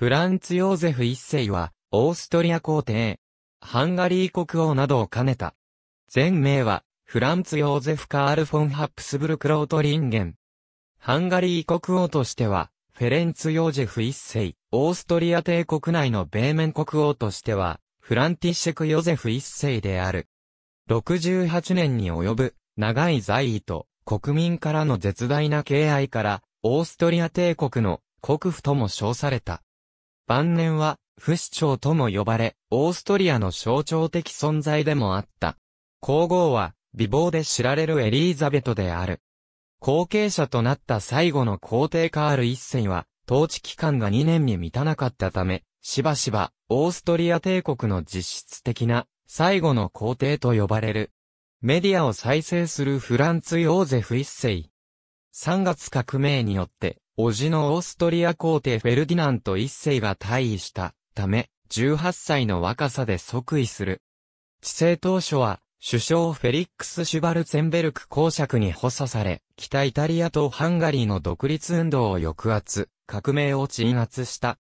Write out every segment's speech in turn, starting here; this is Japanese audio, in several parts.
フランツ・ヨーゼフ一世は、オーストリア皇帝、ハンガリー国王などを兼ねた。全名は、フランツ・ヨーゼフ・カール・フォン・ハプスブルク・ロート・リンゲン。ハンガリー国王としては、フェレンツ・ヨーゼフ一世、オーストリア帝国内のベーメン国王としては、フランティッシェク・ヨゼフ一世である。68年に及ぶ、長い在位と、国民からの絶大な敬愛から、オーストリア帝国の国父とも称された。晩年は、不死鳥とも呼ばれ、オーストリアの象徴的存在でもあった。皇后は、美貌で知られるエリーザベトである。後継者となった最後の皇帝カール一世は、統治期間が2年に満たなかったため、しばしば、オーストリア帝国の実質的な、最後の皇帝と呼ばれる。メディアを再生するフランツ・ヨーゼフ一世。3月革命によって、叔父のオーストリア皇帝フェルディナント一世が退位したため、18歳の若さで即位する。治世当初は、首相フェリックス・シュバルツェンベルク公爵に補佐され、北イタリアとハンガリーの独立運動を抑圧、革命を鎮圧した。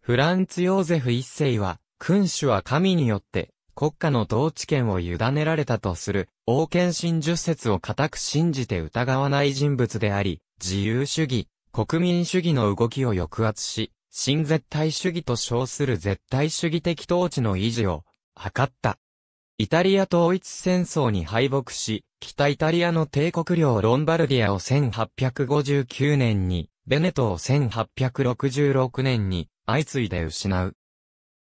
フランツ・ヨーゼフ一世は、君主は神によって、国家の統治権を委ねられたとする、王権神術説を固く信じて疑わない人物であり、自由主義、国民主義の動きを抑圧し、新絶対主義と称する絶対主義的統治の維持を図った。イタリア統一戦争に敗北し、北イタリアの帝国領ロンバルディアを1859年に、ベネトを1866年に相次いで失う。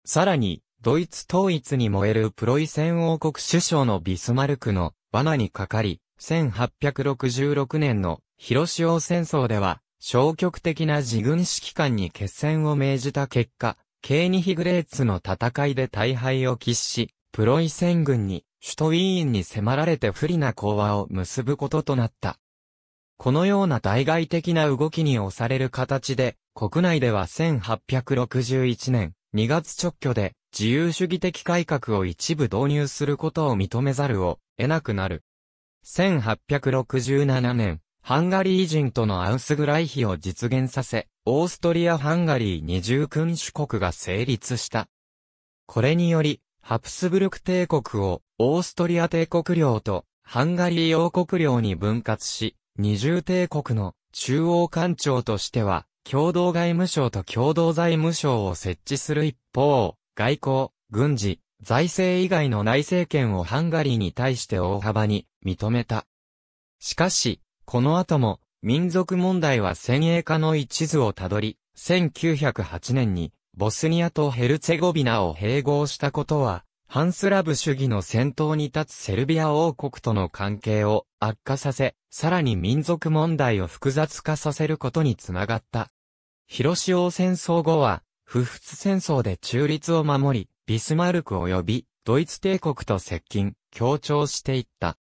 さらに、ドイツ統一に燃えるプロイセン王国首相のビスマルクの罠にかかり、1866年の広塩戦争では消極的な自軍指揮官に決戦を命じた結果、ケーニヒグレーツの戦いで大敗を喫し、プロイセン軍に首都ウィーンに迫られて不利な講和を結ぶこととなった。このような対外的な動きに押される形で、国内では1861年2月直挙で自由主義的改革を一部導入することを認めざるを得なくなる。1867年、ハンガリー人とのアウスグライヒを実現させ、オーストリア・ハンガリー二重君主国が成立した。これにより、ハプスブルク帝国をオーストリア帝国領とハンガリー王国領に分割し、二重帝国の中央官庁としては、共同外務省と共同財務省を設置する一方、外交、軍事、財政以外の内政権をハンガリーに対して大幅に認めた。しかし、この後も、民族問題は先鋭化の一途をたどり、1908年に、ボスニアとヘルツェゴビナを併合したことは、ハンスラブ主義の先頭に立つセルビア王国との関係を悪化させ、さらに民族問題を複雑化させることにつながった。広島戦争後は、不仏戦争で中立を守り、ビスマルク及びドイツ帝国と接近、協調していった。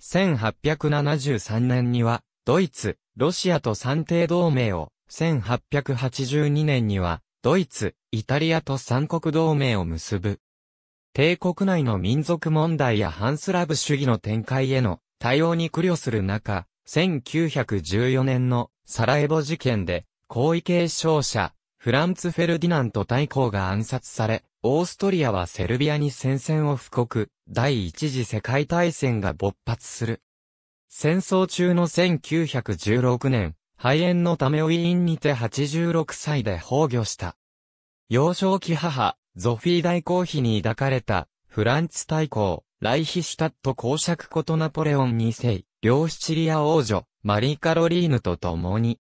1873年には、ドイツ、ロシアと三帝同盟を、1882年には、ドイツ、イタリアと三国同盟を結ぶ。帝国内の民族問題やハンスラブ主義の展開への対応に苦慮する中、1914年のサラエボ事件で、皇位継承者、フランツ・フェルディナント大公が暗殺され、オーストリアはセルビアに戦線を布告、第一次世界大戦が勃発する。戦争中の1916年、肺炎のためウィーンにて86歳で崩御した。幼少期母、ゾフィー大公妃に抱かれた、フランツ大公、ライヒシュタット公爵ことナポレオン2世、両シチリア王女、マリー・カロリーヌと共に、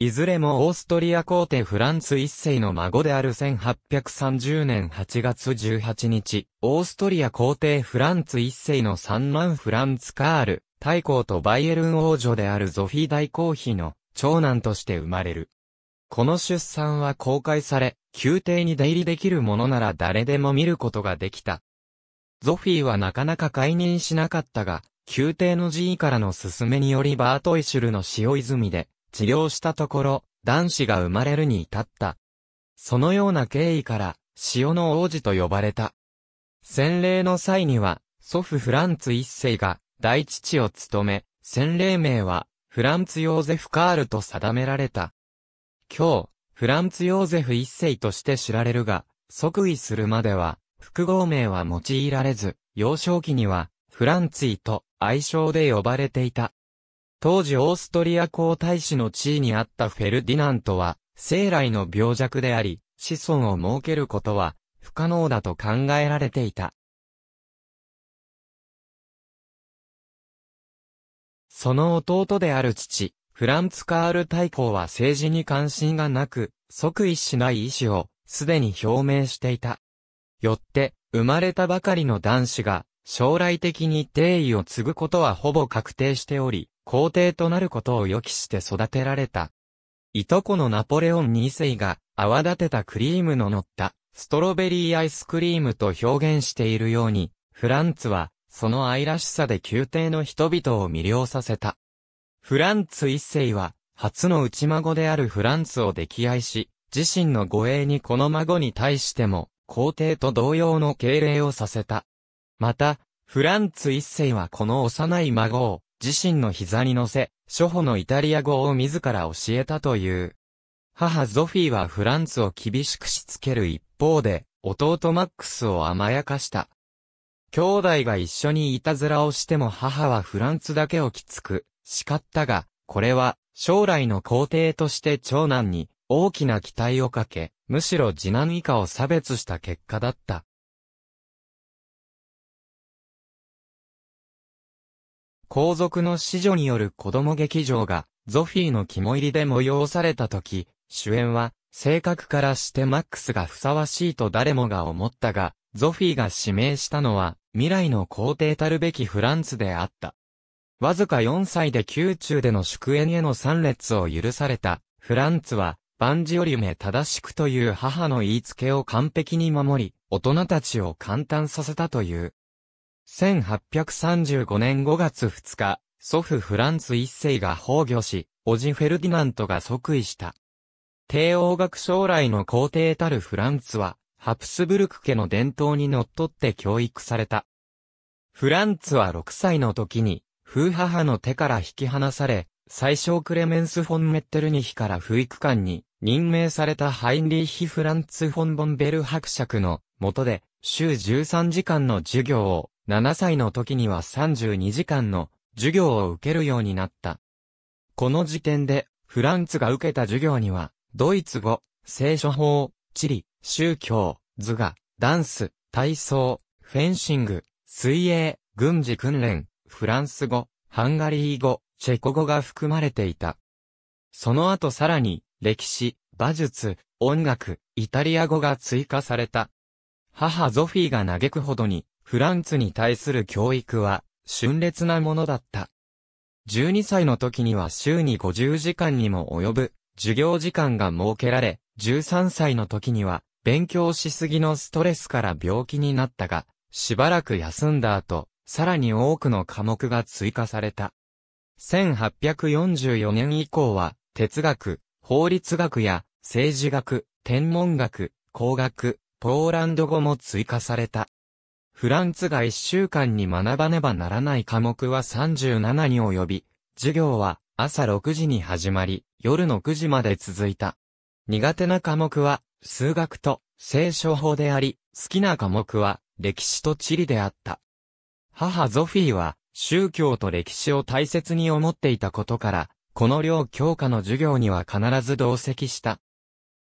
いずれもオーストリア皇帝フランツ一世の孫である1830年8月18日、オーストリア皇帝フランツ一世の三男フランツ・カール、大公とバイエルン王女であるゾフィー大公妃の長男として生まれる。この出産は公開され、宮廷に出入りできるものなら誰でも見ることができた。ゾフィーはなかなか解任しなかったが、宮廷の寺院からの勧めによりバートイシュルの塩泉で、治療したところ、男子が生まれるに至った。そのような経緯から、塩の王子と呼ばれた。洗礼の際には、祖父フランツ一世が大父を務め、洗礼名は、フランツ・ヨーゼフ・カールと定められた。今日、フランツ・ヨーゼフ一世として知られるが、即位するまでは、複合名は用いられず、幼少期には、フランツィと愛称で呼ばれていた。当時オーストリア皇太子の地位にあったフェルディナントは、生来の病弱であり、子孫を設けることは不可能だと考えられていた。その弟である父、フランツ・カール大公は政治に関心がなく、即位しない意思をすでに表明していた。よって、生まれたばかりの男子が、将来的に定位を継ぐことはほぼ確定しており、皇帝となることを予期して育てられた。いとこのナポレオン2世が泡立てたクリームの乗ったストロベリーアイスクリームと表現しているように、フランツはその愛らしさで宮廷の人々を魅了させた。フランツ一世は初の内孫であるフランツを溺愛し、自身の護衛にこの孫に対しても皇帝と同様の敬礼をさせた。また、フランツ一世はこの幼い孫を自身の膝に乗せ、初歩のイタリア語を自ら教えたという。母ゾフィーはフランツを厳しくしつける一方で、弟マックスを甘やかした。兄弟が一緒にいたずらをしても母はフランツだけをきつく、叱ったが、これは将来の皇帝として長男に大きな期待をかけ、むしろ次男以下を差別した結果だった。皇族の子女による子供劇場が、ゾフィーの肝入りで催された時、主演は、性格からしてマックスがふさわしいと誰もが思ったが、ゾフィーが指名したのは、未来の皇帝たるべきフランツであった。わずか4歳で宮中での祝宴への参列を許された、フランツは、万事より目正しくという母の言いつけを完璧に守り、大人たちを簡単させたという。1835年5月2日、祖父フランツ一世が崩御し、オジフェルディナントが即位した。帝王学将来の皇帝たるフランツは、ハプスブルク家の伝統にのっとって教育された。フランツは6歳の時に、夫母の手から引き離され、最小クレメンス・フォン・メッテルニヒから不育官に任命されたハインリーヒ・フランツ・フォン・ボンベル伯爵の下で週13時間の授業を7歳の時には32時間の授業を受けるようになった。この時点で、フランツが受けた授業には、ドイツ語、聖書法、地理、宗教、図画、ダンス、体操、フェンシング、水泳、軍事訓練、フランス語、ハンガリー語、チェコ語が含まれていた。その後さらに、歴史、馬術、音楽、イタリア語が追加された。母ゾフィーが嘆くほどに、フランツに対する教育は、峻烈なものだった。12歳の時には週に50時間にも及ぶ、授業時間が設けられ、13歳の時には、勉強しすぎのストレスから病気になったが、しばらく休んだ後、さらに多くの科目が追加された。1844年以降は、哲学、法律学や、政治学、天文学、工学、ポーランド語も追加された。フランツが一週間に学ばねばならない科目は37に及び、授業は朝6時に始まり、夜の9時まで続いた。苦手な科目は、数学と、聖書法であり、好きな科目は、歴史と地理であった。母ゾフィーは、宗教と歴史を大切に思っていたことから、この両教科の授業には必ず同席した。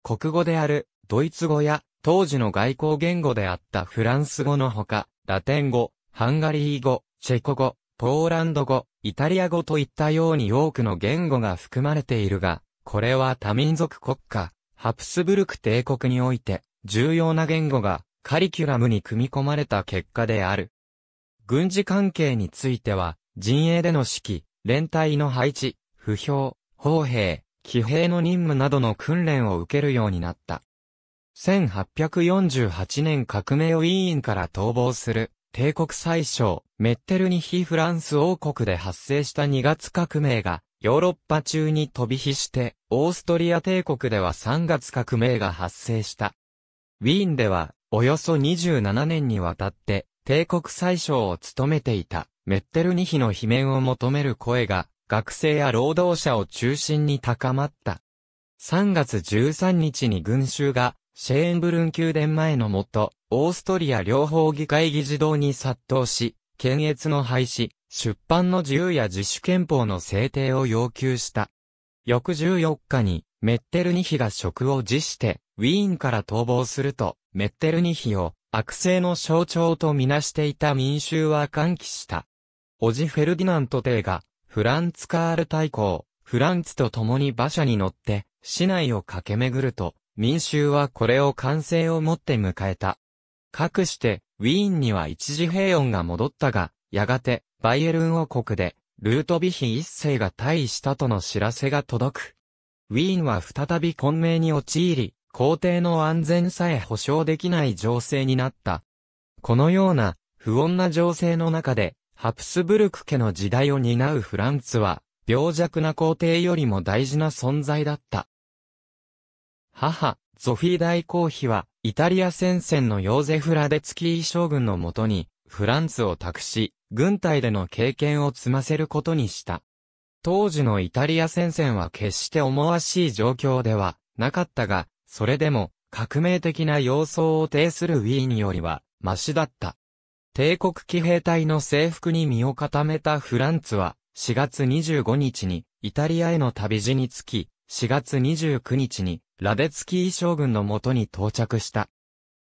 国語である、ドイツ語や当時の外交言語であったフランス語のほか、ラテン語、ハンガリー語、チェコ語、ポーランド語、イタリア語といったように多くの言語が含まれているが、これは多民族国家、ハプスブルク帝国において、重要な言語がカリキュラムに組み込まれた結果である。軍事関係については、陣営での指揮、連隊の配置、不評、砲兵、騎兵の任務などの訓練を受けるようになった。1848年革命ウィーンから逃亡する、帝国最小、メッテルニヒ・フランス王国で発生した2月革命が、ヨーロッパ中に飛び火して、オーストリア帝国では3月革命が発生した。ウィーンでは、およそ27年にわたって、帝国最小を務めていた、メッテルニヒの罷免を求める声が、学生や労働者を中心に高まった。3月13日に群衆がシェーンブルン宮殿前のもと、オーストリア両方議会議事堂に殺到し、検閲の廃止、出版の自由や自主憲法の制定を要求した。翌14日に、メッテルニヒが職を辞して、ウィーンから逃亡すると、メッテルニヒを悪性の象徴とみなしていた民衆は歓喜した。オジ・フェルディナント帝が、フランツ・カール大公、フランツと共に馬車に乗って、市内を駆け巡ると、民衆はこれを歓声をもって迎えた。かくして、ウィーンには一時平穏が戻ったが、やがて、バイエルン王国で、ルートビヒ一世が退位したとの知らせが届く。ウィーンは再び混迷に陥り、皇帝の安全さえ保障できない情勢になった。このような、不穏な情勢の中で、ハプスブルク家の時代を担うフランツは、病弱な皇帝よりも大事な存在だった。母、ゾフィー大公妃は、イタリア戦線のヨーゼフ・ラデツキー将軍のもとに、フランスを託し、軍隊での経験を積ませることにした。当時のイタリア戦線は決して思わしい状況ではなかったが、それでも革命的な様相を呈するウィーンよりはマシだった。帝国騎兵隊の征服に身を固めたフランツは4月25日にイタリアへの旅路につき、4月29日にラデツキー将軍のもとに到着した。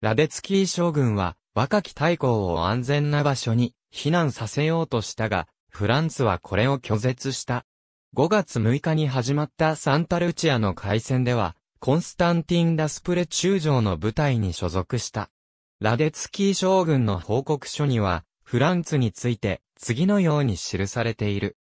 ラデツキー将軍は若き太閤を安全な場所に避難させようとしたが、フランツはこれを拒絶した。5月6日に始まったサンタルチアの海戦では、コンスタンティン・ラスプレ中将の部隊に所属した。ラデツキー将軍の報告書には、フランツについて次のように記されている。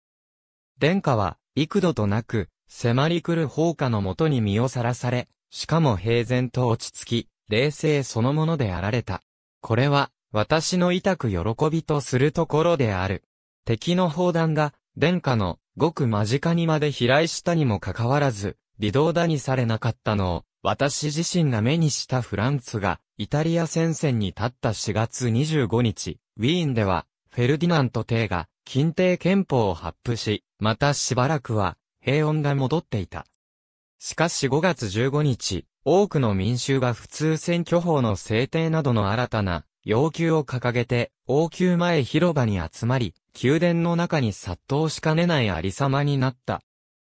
殿下は幾度となく、迫り来る放火のもとに身をさらされ、しかも平然と落ち着き、冷静そのものであられた。これは、私の痛く喜びとするところである。敵の砲弾が、殿下の、ごく間近にまで飛来したにもかかわらず、微動だにされなかったのを、私自身が目にしたフランツが、イタリア戦線に立った4月25日、ウィーンでは、フェルディナント帝が、近帝憲法を発布し、またしばらくは、平穏が戻っていた。しかし5月15日、多くの民衆が普通選挙法の制定などの新たな要求を掲げて、王宮前広場に集まり、宮殿の中に殺到しかねないありさまになった。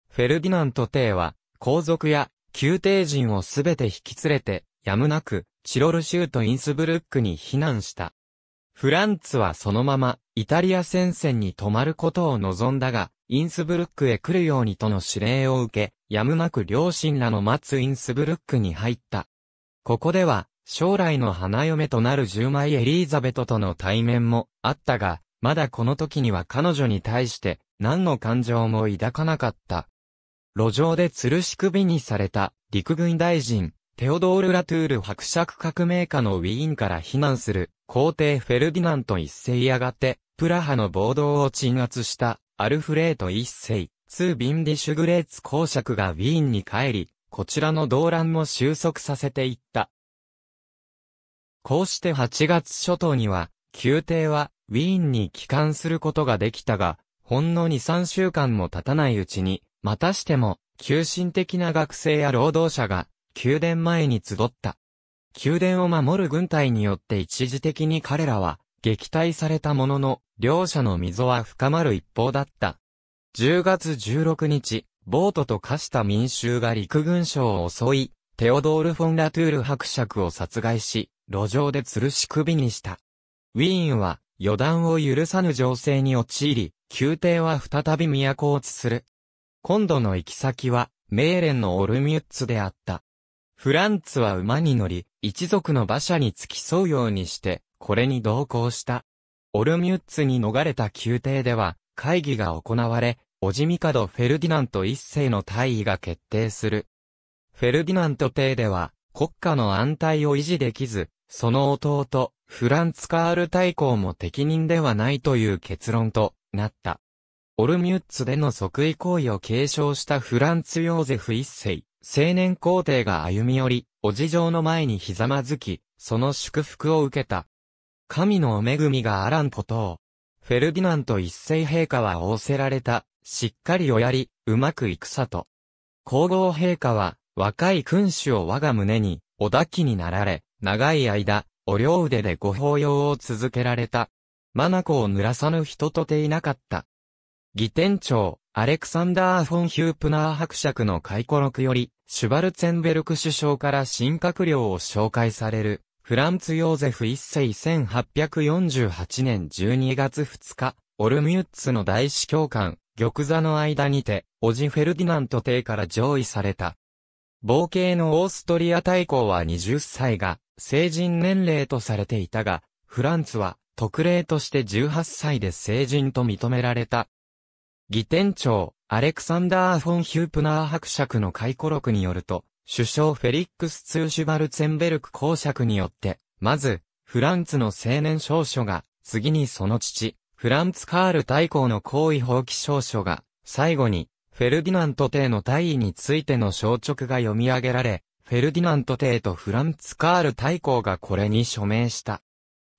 フェルディナント帝は、皇族や宮廷人をすべて引き連れて、やむなく、チロル州とインスブルックに避難した。フランツはそのまま、イタリア戦線に泊まることを望んだが、インスブルックへ来るようにとの指令を受け、やむなく両親らの待つインスブルックに入った。ここでは、将来の花嫁となる10枚エリーザベトとの対面もあったが、まだこの時には彼女に対して何の感情も抱かなかった。路上で吊るし首にされた陸軍大臣、テオドール・ラトゥール伯爵革命家のウィーンから避難する皇帝フェルディナント一世やがて、プラハの暴動を鎮圧したアルフレート一世、ツービンディシュグレーツ公爵がウィーンに帰り、こちらの動乱も収束させていった。こうして8月初頭には、宮廷はウィーンに帰還することができたが、ほんの2、3週間も経たないうちに、またしても、急進的な学生や労働者が、宮殿前に集った。宮殿を守る軍隊によって一時的に彼らは、撃退されたものの、両者の溝は深まる一方だった。10月16日、ボートと化した民衆が陸軍省を襲い、テオドール・フォン・ラトゥール伯爵を殺害し、路上で吊るし首にした。ウィーンは予断を許さぬ情勢に陥り、宮廷は再び都を移する。今度の行き先は、メーレンのオルミュッツであった。フランツは馬に乗り、一族の馬車に付き添うようにして、これに同行した。オルミュッツに逃れた宮廷では、会議が行われ、オジミカド・フェルディナント一世の退位が決定する。フェルディナント帝では、国家の安泰を維持できず、その弟、フランツ・カール大公も適任ではないという結論となった。オルミュッツでの即位行為を継承したフランツ・ヨーゼフ一世、青年皇帝が歩み寄り、お地上の前にひざまずき、その祝福を受けた。神のお恵みがあらんことを。フェルディナント一世陛下は仰せられた、しっかりおやり、うまくいくさと。皇后陛下は、若い君主を我が胸に、お抱きになられ、長い間、お両腕でご法要を続けられた。マナコを濡らさぬ人とていなかった。議店長、アレクサンダー・フォン・ヒュープナー伯爵の回顧録より、シュバルツェンベルク首相から新閣僚を紹介される。フランツ・ヨーゼフ一世1848年12月2日、オルミュッツの大司教官、玉座の間にて、オジ・フェルディナント帝から上位された。冒険のオーストリア大公は20歳が、成人年齢とされていたが、フランツは、特例として18歳で成人と認められた。議店長、アレクサンダー・フォン・ヒュープナー伯爵の回顧録によると、首相フェリックス・ツーシュバルツェンベルク公爵によって、まず、フランツの青年少書が、次にその父、フランツ・カール大公の皇位放棄少書が、最後に、フェルディナント帝の大位についての小直が読み上げられ、フェルディナント帝とフランツ・カール大公がこれに署名した。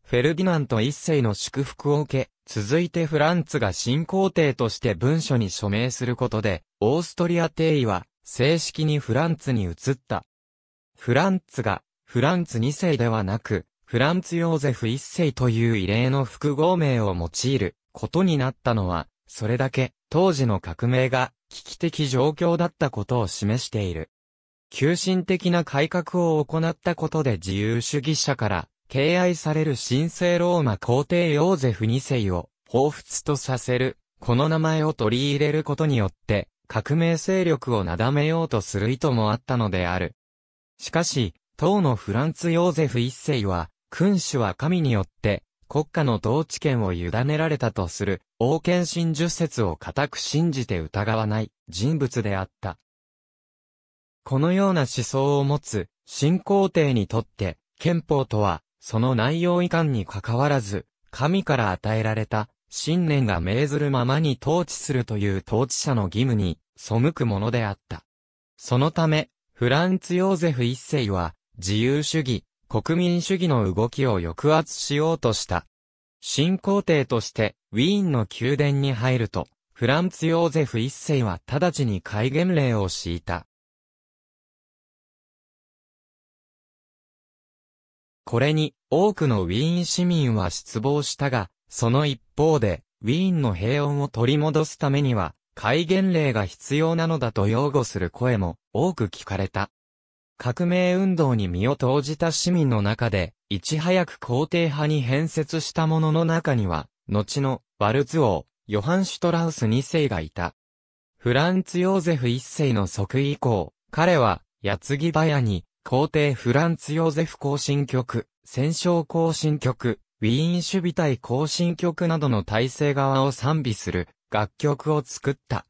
フェルディナント一世の祝福を受け、続いてフランツが新皇帝として文書に署名することで、オーストリア帝位は、正式にフランツに移った。フランツが、フランツ2世ではなく、フランツ・ヨーゼフ1世という異例の複合名を用いることになったのは、それだけ当時の革命が危機的状況だったことを示している。急進的な改革を行ったことで自由主義者から敬愛される神聖ローマ皇帝ヨーゼフ2世を彷彿とさせる、この名前を取り入れることによって、革命勢力をなだめようとする意図もあったのである。しかし、当のフランツ・ヨーゼフ一世は、君主は神によって、国家の統治権を委ねられたとする、王権神術説を固く信じて疑わない人物であった。このような思想を持つ、新皇帝にとって、憲法とは、その内容以下にに関わらず、神から与えられた信念が命ずるままに統治するという統治者の義務に背くものであった。そのため、フランツ・ヨーゼフ一世は、自由主義、国民主義の動きを抑圧しようとした。新皇帝として、ウィーンの宮殿に入ると、フランツ・ヨーゼフ一世は直ちに戒厳令を敷いた。これに、多くのウィーン市民は失望したが、その一方で、ウィーンの平穏を取り戻すためには、戒厳令が必要なのだと擁護する声も多く聞かれた。革命運動に身を投じた市民の中で、いち早く皇帝派に変節した者の中には、後のワルツ王、ヨハン・シュトラウス2世がいた。フランツ・ヨーゼフ1世の即位以降、彼は、矢継ぎ早に、皇帝フランツ・ヨーゼフ行進局、戦勝行進局、ウィーン守備隊行進曲などの体制側を賛美する楽曲を作った。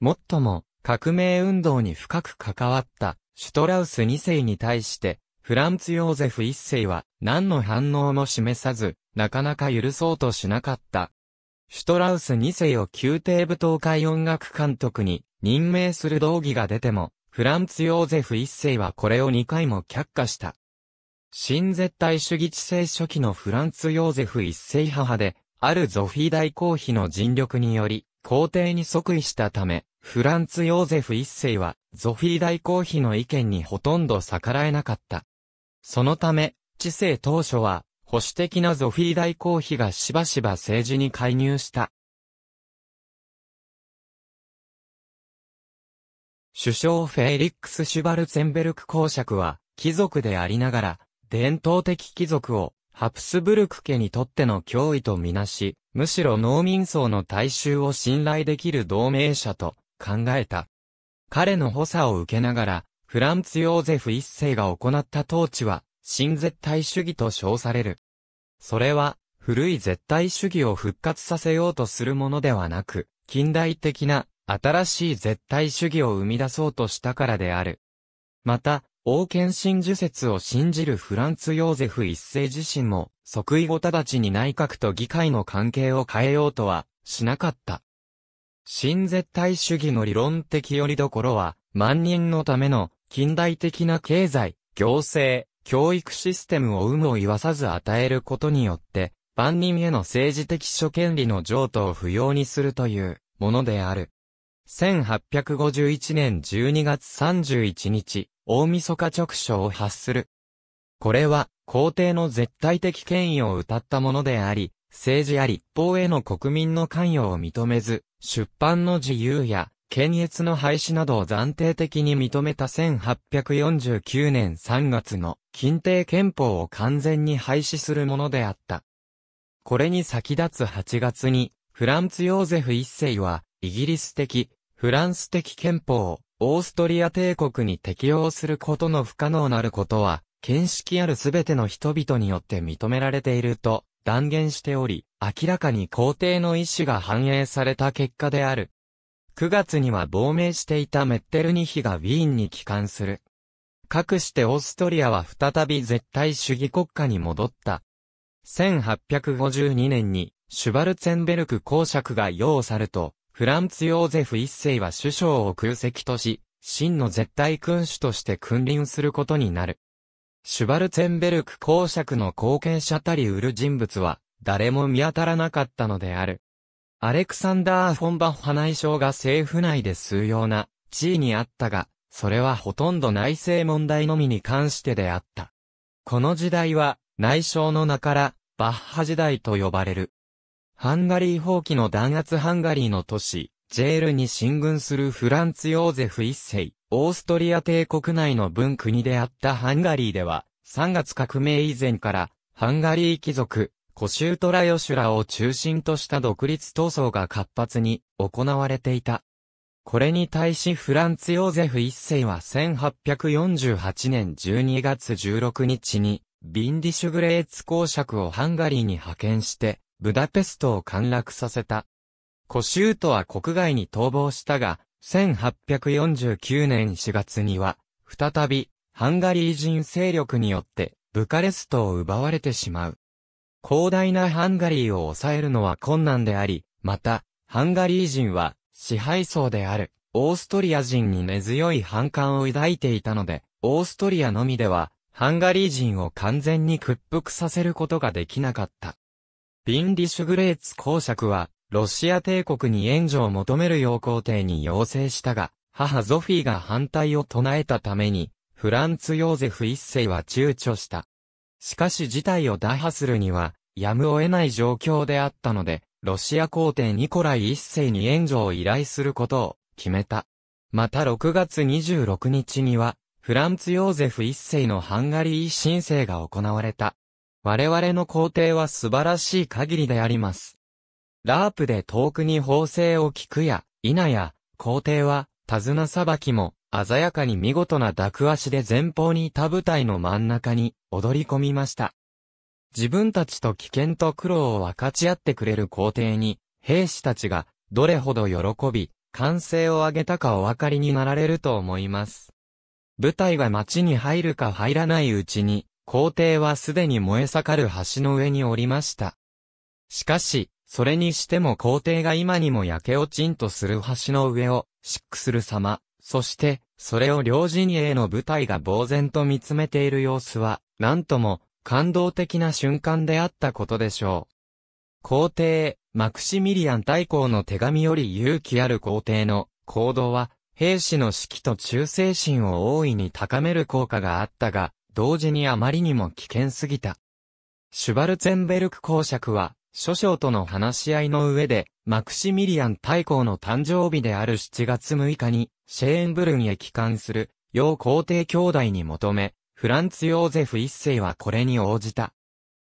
もっとも、革命運動に深く関わったシュトラウス2世に対して、フランツ・ヨーゼフ1世は何の反応も示さず、なかなか許そうとしなかった。シュトラウス2世を宮廷舞踏会音楽監督に任命する動議が出ても、フランツ・ヨーゼフ1世はこれを2回も却下した。新絶対主義知性初期のフランツ・ヨーゼフ一世母で、あるゾフィー大公妃の尽力により、皇帝に即位したため、フランツ・ヨーゼフ一世は、ゾフィー大公妃の意見にほとんど逆らえなかった。そのため、知性当初は、保守的なゾフィー大公妃がしばしば政治に介入した。首相フェイリックス・シュバルツェンベルク公爵は、貴族でありながら、伝統的貴族をハプスブルク家にとっての脅威とみなし、むしろ農民層の大衆を信頼できる同盟者と考えた。彼の補佐を受けながら、フランツ・ヨーゼフ一世が行った統治は、新絶対主義と称される。それは、古い絶対主義を復活させようとするものではなく、近代的な新しい絶対主義を生み出そうとしたからである。また、王権真受説を信じるフランツ・ヨーゼフ一世自身も、即位後直ちに内閣と議会の関係を変えようとは、しなかった。新絶対主義の理論的よりどころは、万人のための近代的な経済、行政、教育システムを有無を言わさず与えることによって、万人への政治的諸権利の譲渡を不要にするというものである。1851年12月31日、大晦日直書を発する。これは、皇帝の絶対的権威を謳ったものであり、政治や立法への国民の関与を認めず、出版の自由や、検閲の廃止などを暫定的に認めた1849年3月の近帝憲法を完全に廃止するものであった。これに先立つ8月に、フランツ・ヨーゼフ一世は、イギリス的、フランス的憲法をオーストリア帝国に適用することの不可能なることは、見識あるすべての人々によって認められていると断言しており、明らかに皇帝の意思が反映された結果である。9月には亡命していたメッテルニヒがウィーンに帰還する。かくしてオーストリアは再び絶対主義国家に戻った。1852年にシュバルツェンベルク公爵が擁されると、フランツ・ヨーゼフ一世は首相を空席とし、真の絶対君主として君臨することになる。シュバルツェンベルク公爵の後継者たり売る人物は、誰も見当たらなかったのである。アレクサンダー・フォンバッハ内相が政府内で数要な地位にあったが、それはほとんど内政問題のみに関してであった。この時代は、内相の名から、バッハ時代と呼ばれる。ハンガリー放棄の弾圧ハンガリーの都市、ジェールに進軍するフランツ・ヨーゼフ一世、オーストリア帝国内の分国であったハンガリーでは、3月革命以前から、ハンガリー貴族、コシュートラヨシュラを中心とした独立闘争が活発に行われていた。これに対しフランツ・ヨーゼフ一世は1848年12月16日に、ビンディシュグレーツ公爵をハンガリーに派遣して、ブダペストを陥落させた。コシュートは国外に逃亡したが、1849年4月には、再び、ハンガリー人勢力によって、ブカレストを奪われてしまう。広大なハンガリーを抑えるのは困難であり、また、ハンガリー人は、支配層である、オーストリア人に根強い反感を抱いていたので、オーストリアのみでは、ハンガリー人を完全に屈服させることができなかった。ビン・リシュグレーツ公爵は、ロシア帝国に援助を求める要皇帝に要請したが、母ゾフィーが反対を唱えたために、フランツ・ヨーゼフ一世は躊躇した。しかし事態を打破するには、やむを得ない状況であったので、ロシア皇帝ニコライ一世に援助を依頼することを決めた。また6月26日には、フランツ・ヨーゼフ一世のハンガリー申請が行われた。我々の皇帝は素晴らしい限りであります。ラープで遠くに法制を聞くや、否や、皇帝は、手綱さばきも、鮮やかに見事な濁足で前方にいた舞台の真ん中に、踊り込みました。自分たちと危険と苦労を分かち合ってくれる皇帝に、兵士たちが、どれほど喜び、歓声を上げたかお分かりになられると思います。舞台が街に入るか入らないうちに、皇帝はすでに燃え盛る橋の上におりました。しかし、それにしても皇帝が今にも焼け落ちんとする橋の上を、シックする様、そして、それを両陣営の部隊が呆然と見つめている様子は、なんとも、感動的な瞬間であったことでしょう。皇帝、マクシミリアン大公の手紙より勇気ある皇帝の行動は、兵士の士気と忠誠心を大いに高める効果があったが、同時にあまりにも危険すぎた。シュバルツェンベルク公爵は、諸将との話し合いの上で、マクシミリアン大公の誕生日である7月6日に、シェーンブルンへ帰還する、要皇帝兄弟に求め、フランツ・ヨーゼフ一世はこれに応じた。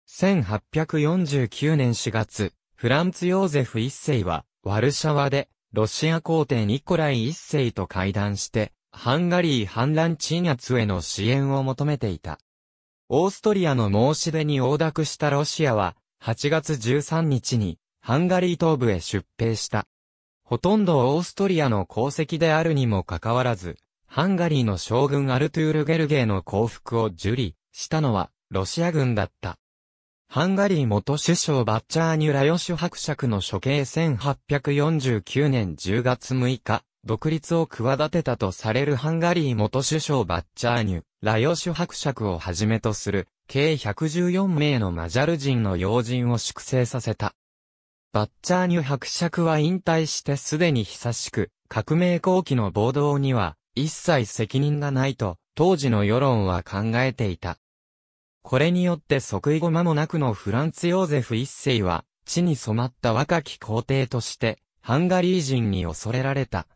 1849年4月、フランツ・ヨーゼフ一世は、ワルシャワで、ロシア皇帝ニコライ一世と会談して、ハンガリー反乱鎮圧への支援を求めていた。オーストリアの申し出に横諾したロシアは、8月13日に、ハンガリー東部へ出兵した。ほとんどオーストリアの功績であるにもかかわらず、ハンガリーの将軍アルトゥール・ゲルゲーの降伏を受理したのは、ロシア軍だった。ハンガリー元首相バッチャーニュ・ラヨシュ伯爵の処刑1849年10月6日、独立を企てたとされるハンガリー元首相バッチャーニュ、ラヨシュ伯爵をはじめとする、計114名のマジャル人の要人を粛清させた。バッチャーニュ伯爵は引退してすでに久しく、革命後期の暴動には、一切責任がないと、当時の世論は考えていた。これによって即位後間もなくのフランツ・ヨーゼフ一世は、地に染まった若き皇帝として、ハンガリー人に恐れられた。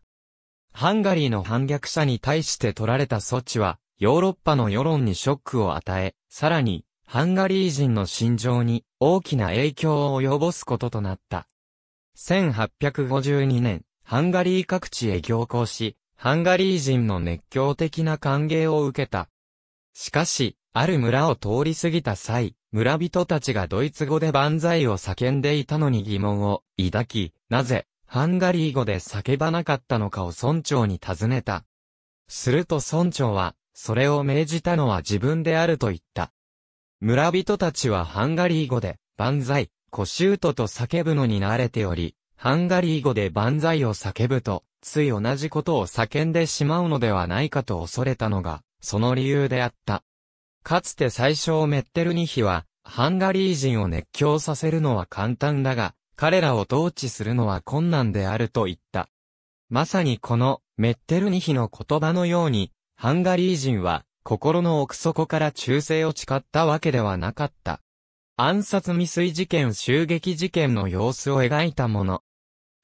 ハンガリーの反逆者に対して取られた措置は、ヨーロッパの世論にショックを与え、さらに、ハンガリー人の心情に大きな影響を及ぼすこととなった。1852年、ハンガリー各地へ行行し、ハンガリー人の熱狂的な歓迎を受けた。しかし、ある村を通り過ぎた際、村人たちがドイツ語で万歳を叫んでいたのに疑問を抱き、なぜ、ハンガリー語で叫ばなかったのかを村長に尋ねた。すると村長は、それを命じたのは自分であると言った。村人たちはハンガリー語で、万歳、コシュートと叫ぶのに慣れており、ハンガリー語で万歳を叫ぶと、つい同じことを叫んでしまうのではないかと恐れたのが、その理由であった。かつて最初をメッテルニヒは、ハンガリー人を熱狂させるのは簡単だが、彼らを統治するのは困難であると言った。まさにこのメッテルニヒの言葉のように、ハンガリー人は心の奥底から忠誠を誓ったわけではなかった。暗殺未遂事件襲撃事件の様子を描いたもの。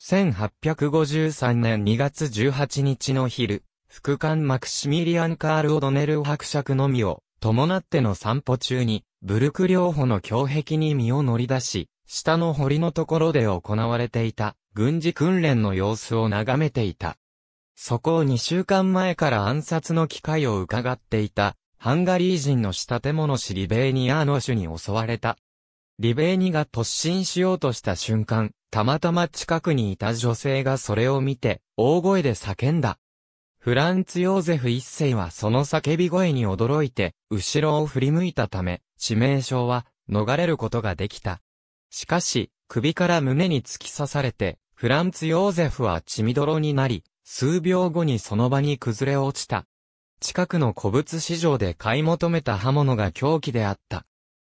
1853年2月18日の昼、副官マクシミリアン・カール・オドネル伯爵のみを伴っての散歩中に、ブルク両方の胸壁に身を乗り出し、下の堀のところで行われていた軍事訓練の様子を眺めていた。そこを2週間前から暗殺の機会を伺っていた、ハンガリー人の仕立て物師リベーニ・アーノシュに襲われた。リベーニが突進しようとした瞬間、たまたま近くにいた女性がそれを見て、大声で叫んだ。フランツ・ヨーゼフ一世はその叫び声に驚いて、後ろを振り向いたため、致命傷は、逃れることができた。しかし、首から胸に突き刺されて、フランツ・ヨーゼフは血みどろになり、数秒後にその場に崩れ落ちた。近くの古物市場で買い求めた刃物が凶器であった。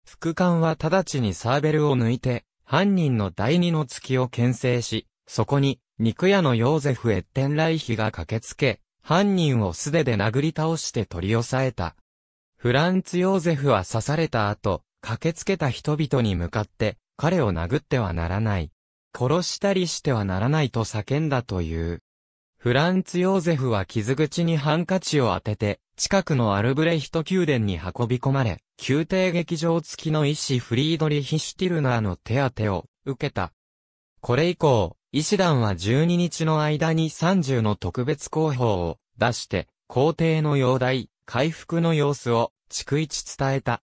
副官は直ちにサーベルを抜いて、犯人の第二の月を牽制し、そこに、肉屋のヨーゼフ・エッテンライヒが駆けつけ、犯人を素手で殴り倒して取り押さえた。フランツ・ヨーゼフは刺された後、駆けつけた人々に向かって、彼を殴ってはならない。殺したりしてはならないと叫んだという。フランツ・ヨーゼフは傷口にハンカチを当てて、近くのアルブレヒト宮殿に運び込まれ、宮廷劇場付きの医師フリードリヒ・シュティルナーの手当てを受けた。これ以降、医師団は12日の間に30の特別広報を出して、皇帝の容体、回復の様子を逐一伝えた。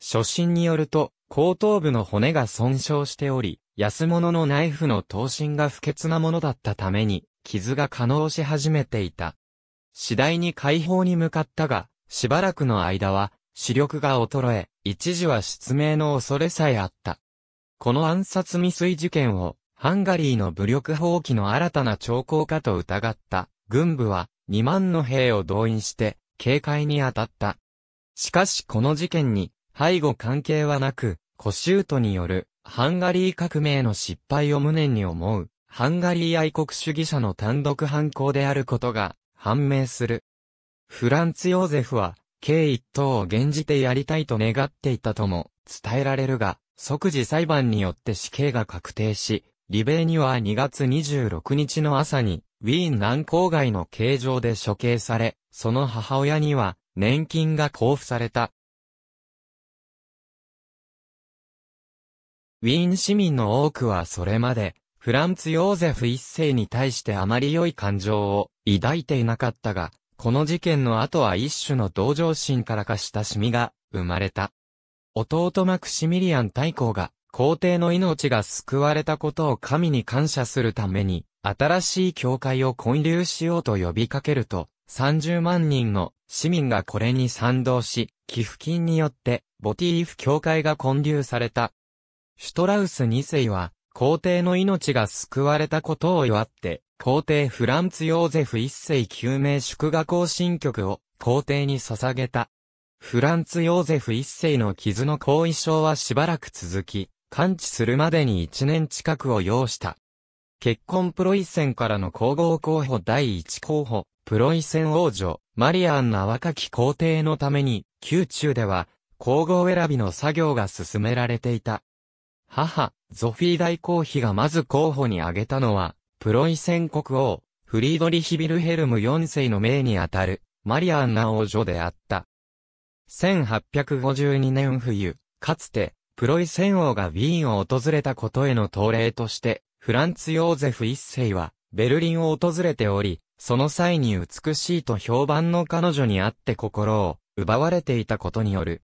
初心によると、後頭部の骨が損傷しており、安物のナイフの刀身が不潔なものだったために、傷が可能し始めていた。次第に解放に向かったが、しばらくの間は、視力が衰え、一時は失明の恐れさえあった。この暗殺未遂事件を、ハンガリーの武力放棄の新たな兆候かと疑った、軍部は、2万の兵を動員して、警戒に当たった。しかしこの事件に、背後関係はなく、コシュートによる、ハンガリー革命の失敗を無念に思う、ハンガリー愛国主義者の単独犯行であることが、判明する。フランツ・ヨーゼフは、計一等を現じてやりたいと願っていたとも、伝えられるが、即時裁判によって死刑が確定し、リベーには2月26日の朝に、ウィーン南郊外の刑場で処刑され、その母親には、年金が交付された。ウィーン市民の多くはそれまで、フランツ・ヨーゼフ一世に対してあまり良い感情を抱いていなかったが、この事件の後は一種の同情心からか親しみが生まれた。弟マクシミリアン大公が皇帝の命が救われたことを神に感謝するために、新しい教会を建立しようと呼びかけると、30万人の市民がこれに賛同し、寄付金によって、ボティーフ教会が建立された。シュトラウス2世は、皇帝の命が救われたことを祝って、皇帝フランツ・ヨーゼフ一世救命祝賀行進曲を皇帝に捧げた。フランツ・ヨーゼフ一世の傷の後遺症はしばらく続き、完治するまでに1年近くを要した。結婚プロイセンからの皇后候補第1候補、プロイセン王女、マリアンナ若き皇帝のために、宮中では、皇后選びの作業が進められていた。母、ゾフィー大公妃がまず候補に挙げたのは、プロイセン国王、フリードリヒ・ビルヘルム4世の命にあたる、マリアンナ王女であった。1852年冬、かつて、プロイセン王がウィーンを訪れたことへの東礼として、フランツ・ヨーゼフ一世は、ベルリンを訪れており、その際に美しいと評判の彼女に会って心を奪われていたことによる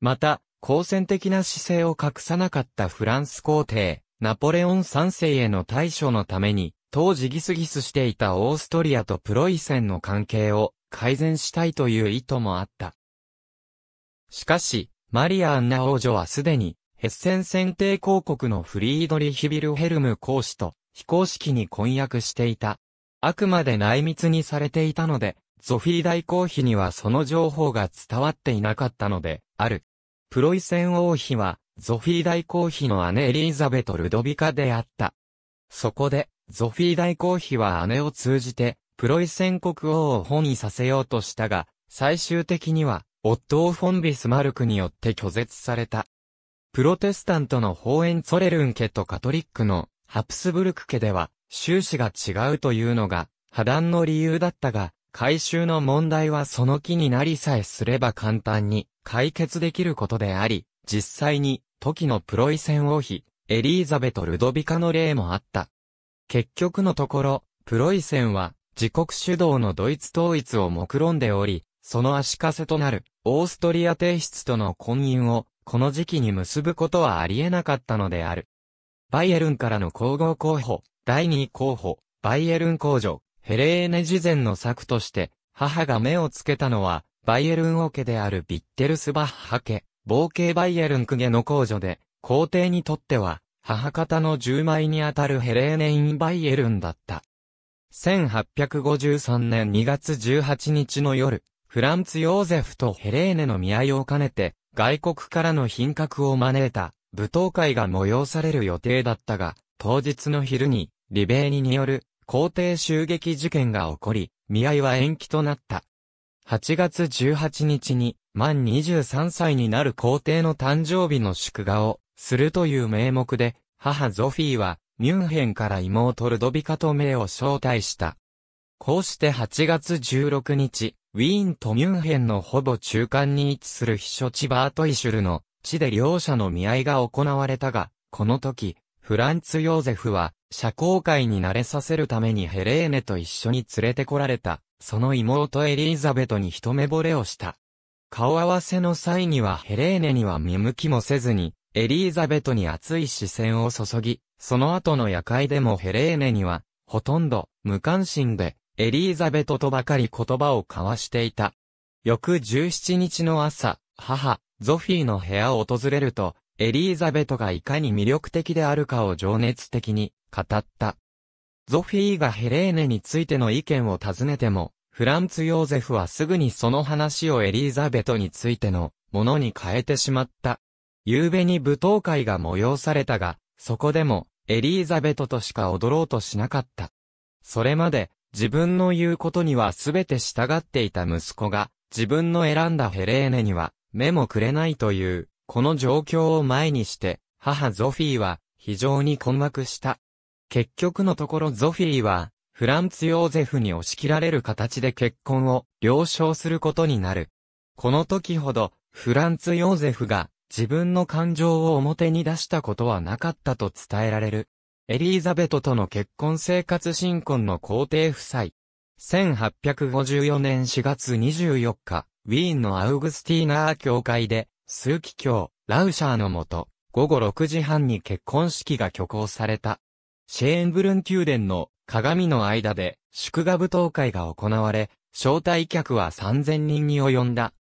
また、好戦的な姿勢を隠さなかったフランス皇帝、ナポレオン三世への対処のために、当時ギスギスしていたオーストリアとプロイセンの関係を改善したいという意図もあった。しかし、マリア・アンナ王女はすでに、ヘッセン選定公国のフリードリヒビルヘルム公使と非公式に婚約していた。あくまで内密にされていたので、ゾフィー大公妃にはその情報が伝わっていなかったので、ある。プロイセン王妃は、ゾフィー大公妃の姉エリザベト・ルドビカであった。そこで、ゾフィー大公妃は姉を通じて、プロイセン国王を本位させようとしたが、最終的には、夫オフォンビスマルクによって拒絶された。プロテスタントのホーエンツォレルン家とカトリックのハプスブルク家では、収支が違うというのが、破談の理由だったが、改修の問題はその気になりさえすれば簡単に解決できることであり、実際に、時のプロイセン王妃、エリーザベト・ルドビカの例もあった。結局のところ、プロイセンは、自国主導のドイツ統一を目論んでおり、その足かせとなる、オーストリア提出との婚姻を、この時期に結ぶことはありえなかったのである。バイエルンからの皇后候補、第二候補、バイエルン公女、ヘレーネ事前の策として、母が目をつけたのは、バイエルン王家であるビッテルスバッハ家、冒険バイエルンク家の控女で、皇帝にとっては、母方の十枚にあたるヘレーネイン・バイエルンだった。1853年2月18日の夜、フランツ・ヨーゼフとヘレーネの見合いを兼ねて、外国からの品格を招いた、舞踏会が催される予定だったが、当日の昼に、リベーニによる、皇帝襲撃事件が起こり、見合いは延期となった。8月18日に満23歳になる皇帝の誕生日の祝賀をするという名目で、母ゾフィーはミュンヘンから妹ルドビカと名を招待した。こうして8月16日、ウィーンとミュンヘンのほぼ中間に位置する避暑地バートイシュルの地で両者の見合いが行われたが、この時、フランツ・ヨーゼフは社交界に慣れさせるためにヘレーネと一緒に連れてこられたその妹エリーザベトに一目惚れをした。顔合わせの際にはヘレーネには見向きもせずに、エリーザベトに熱い視線を注ぎ、その後の夜会でもヘレーネには、ほとんど無関心で、エリーザベトとばかり言葉を交わしていた。翌17日の朝、母、ゾフィーの部屋を訪れると、エリーザベトがいかに魅力的であるかを情熱的に語った。ゾフィーがヘレーネについての意見を尋ねても、フランツ・ヨーゼフはすぐにその話をエリザベトについてのものに変えてしまった。夕べに舞踏会が催されたが、そこでもエリザベトとしか踊ろうとしなかった。それまで自分の言うことにはすべて従っていた息子が、自分の選んだヘレーネには目もくれないという、この状況を前にして、母ゾフィーは非常に困惑した。結局のところゾフィーは、フランツ・ヨーゼフに押し切られる形で結婚を了承することになる。この時ほど、フランツ・ヨーゼフが自分の感情を表に出したことはなかったと伝えられる。エリーザベトとの結婚生活新婚の皇帝夫妻。1854年4月24日、ウィーンのアウグスティーナー教会で、数奇卿、ラウシャーのもと、午後6時半に結婚式が挙行された。シェーンブルン宮殿の鏡の間で祝賀舞踏会が行われ、招待客は3000人に及んだ。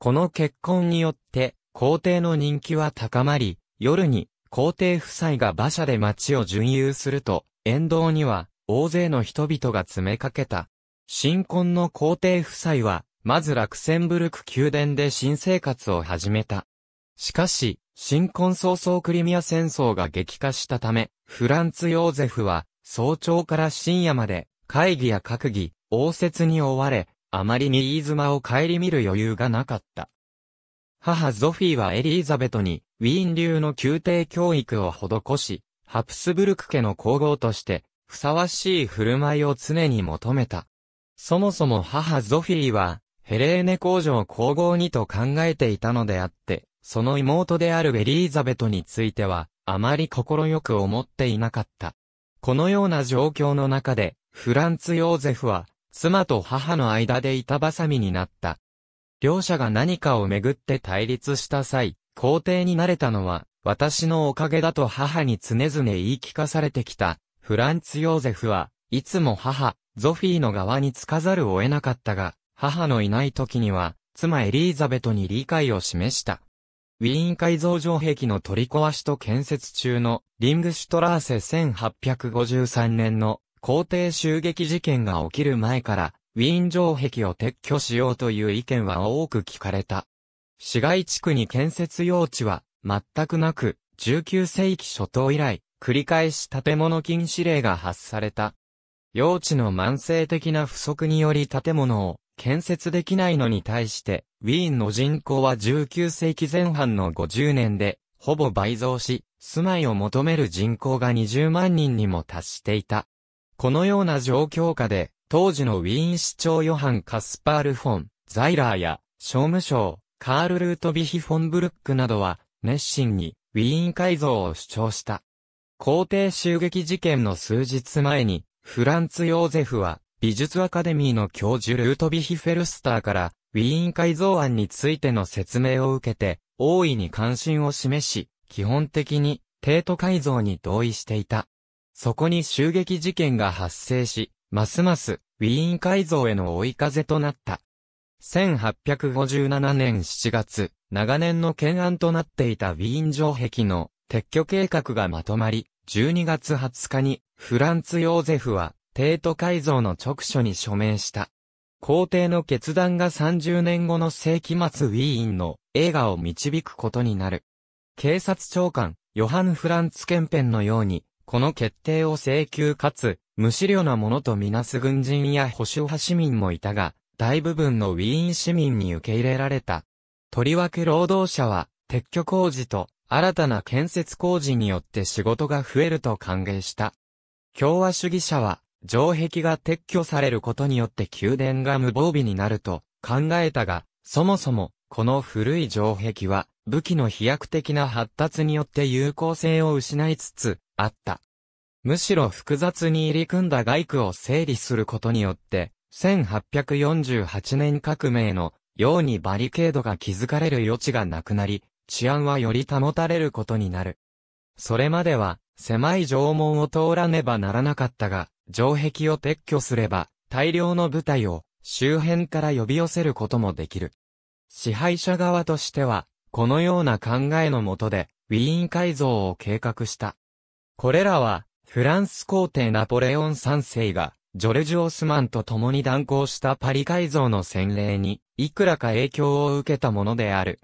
この結婚によって、皇帝の人気は高まり、夜に皇帝夫妻が馬車で街を巡遊すると、沿道には大勢の人々が詰めかけた。新婚の皇帝夫妻は、まずラクセンブルク宮殿で新生活を始めた。しかし、新婚早々クリミア戦争が激化したため、フランツ・ヨーゼフは、早朝から深夜まで、会議や閣議、応接に追われ、あまりにズマを顧みる余裕がなかった。母ゾフィーはエリーザベトに、ウィーン流の宮廷教育を施し、ハプスブルク家の皇后として、ふさわしい振る舞いを常に求めた。そもそも母ゾフィーは、ヘレーネ工場皇后にと考えていたのであって、その妹であるエリーザベトについては、あまり快く思っていなかった。このような状況の中で、フランツ・ヨーゼフは、妻と母の間で板挟みになった。両者が何かをめぐって対立した際、皇帝になれたのは、私のおかげだと母に常々言い聞かされてきた、フランツ・ヨーゼフは、いつも母、ゾフィーの側につかざるを得なかったが、母のいない時には、妻エリーザベトに理解を示した。ウィーン改造城壁の取り壊しと建設中のリングシュトラーセ1853年の皇帝襲撃事件が起きる前からウィーン城壁を撤去しようという意見は多く聞かれた。市街地区に建設用地は全くなく19世紀初頭以来繰り返し建物禁止令が発された。用地の慢性的な不足により建物を建設できないのに対して、ウィーンの人口は19世紀前半の50年で、ほぼ倍増し、住まいを求める人口が20万人にも達していた。このような状況下で、当時のウィーン市長ヨハン・カスパール・フォン、ザイラーや、商務省、カール・ルートビヒ・フォンブルックなどは、熱心に、ウィーン改造を主張した。皇帝襲撃事件の数日前に、フランツ・ヨーゼフは、美術アカデミーの教授ルートビヒ・フェルスターから、ウィーン改造案についての説明を受けて、大いに関心を示し、基本的に、帝都改造に同意していた。そこに襲撃事件が発生し、ますますウィーン改造への追い風となった。1857年7月、長年の懸案となっていたウィーン城壁の撤去計画がまとまり、12月20日にフランツ・ヨーゼフは帝都改造の直書に署名した。皇帝の決断が30年後の世紀末ウィーンの映画を導くことになる。警察長官、ヨハン・フランツ・ケンペンのように、この決定を請求かつ、無資料なものとみなす軍人や保守派市民もいたが、大部分のウィーン市民に受け入れられた。とりわけ労働者は、撤去工事と新たな建設工事によって仕事が増えると歓迎した。共和主義者は城壁が撤去されることによって宮殿が無防備になると考えたが、そもそも、この古い城壁は、武器の飛躍的な発達によって有効性を失いつつ、あった。むしろ複雑に入り組んだ外区を整理することによって、1848年革命のようにバリケードが築かれる余地がなくなり、治安はより保たれることになる。それまでは、狭い城門を通らねばならなかったが、城壁を撤去すれば、大量の部隊を周辺から呼び寄せることもできる。支配者側としては、このような考えのもとで、ウィーン改造を計画した。これらは、フランス皇帝ナポレオン3世が、ジョルジュ・オスマンと共に断交したパリ改造の洗礼に、いくらか影響を受けたものである。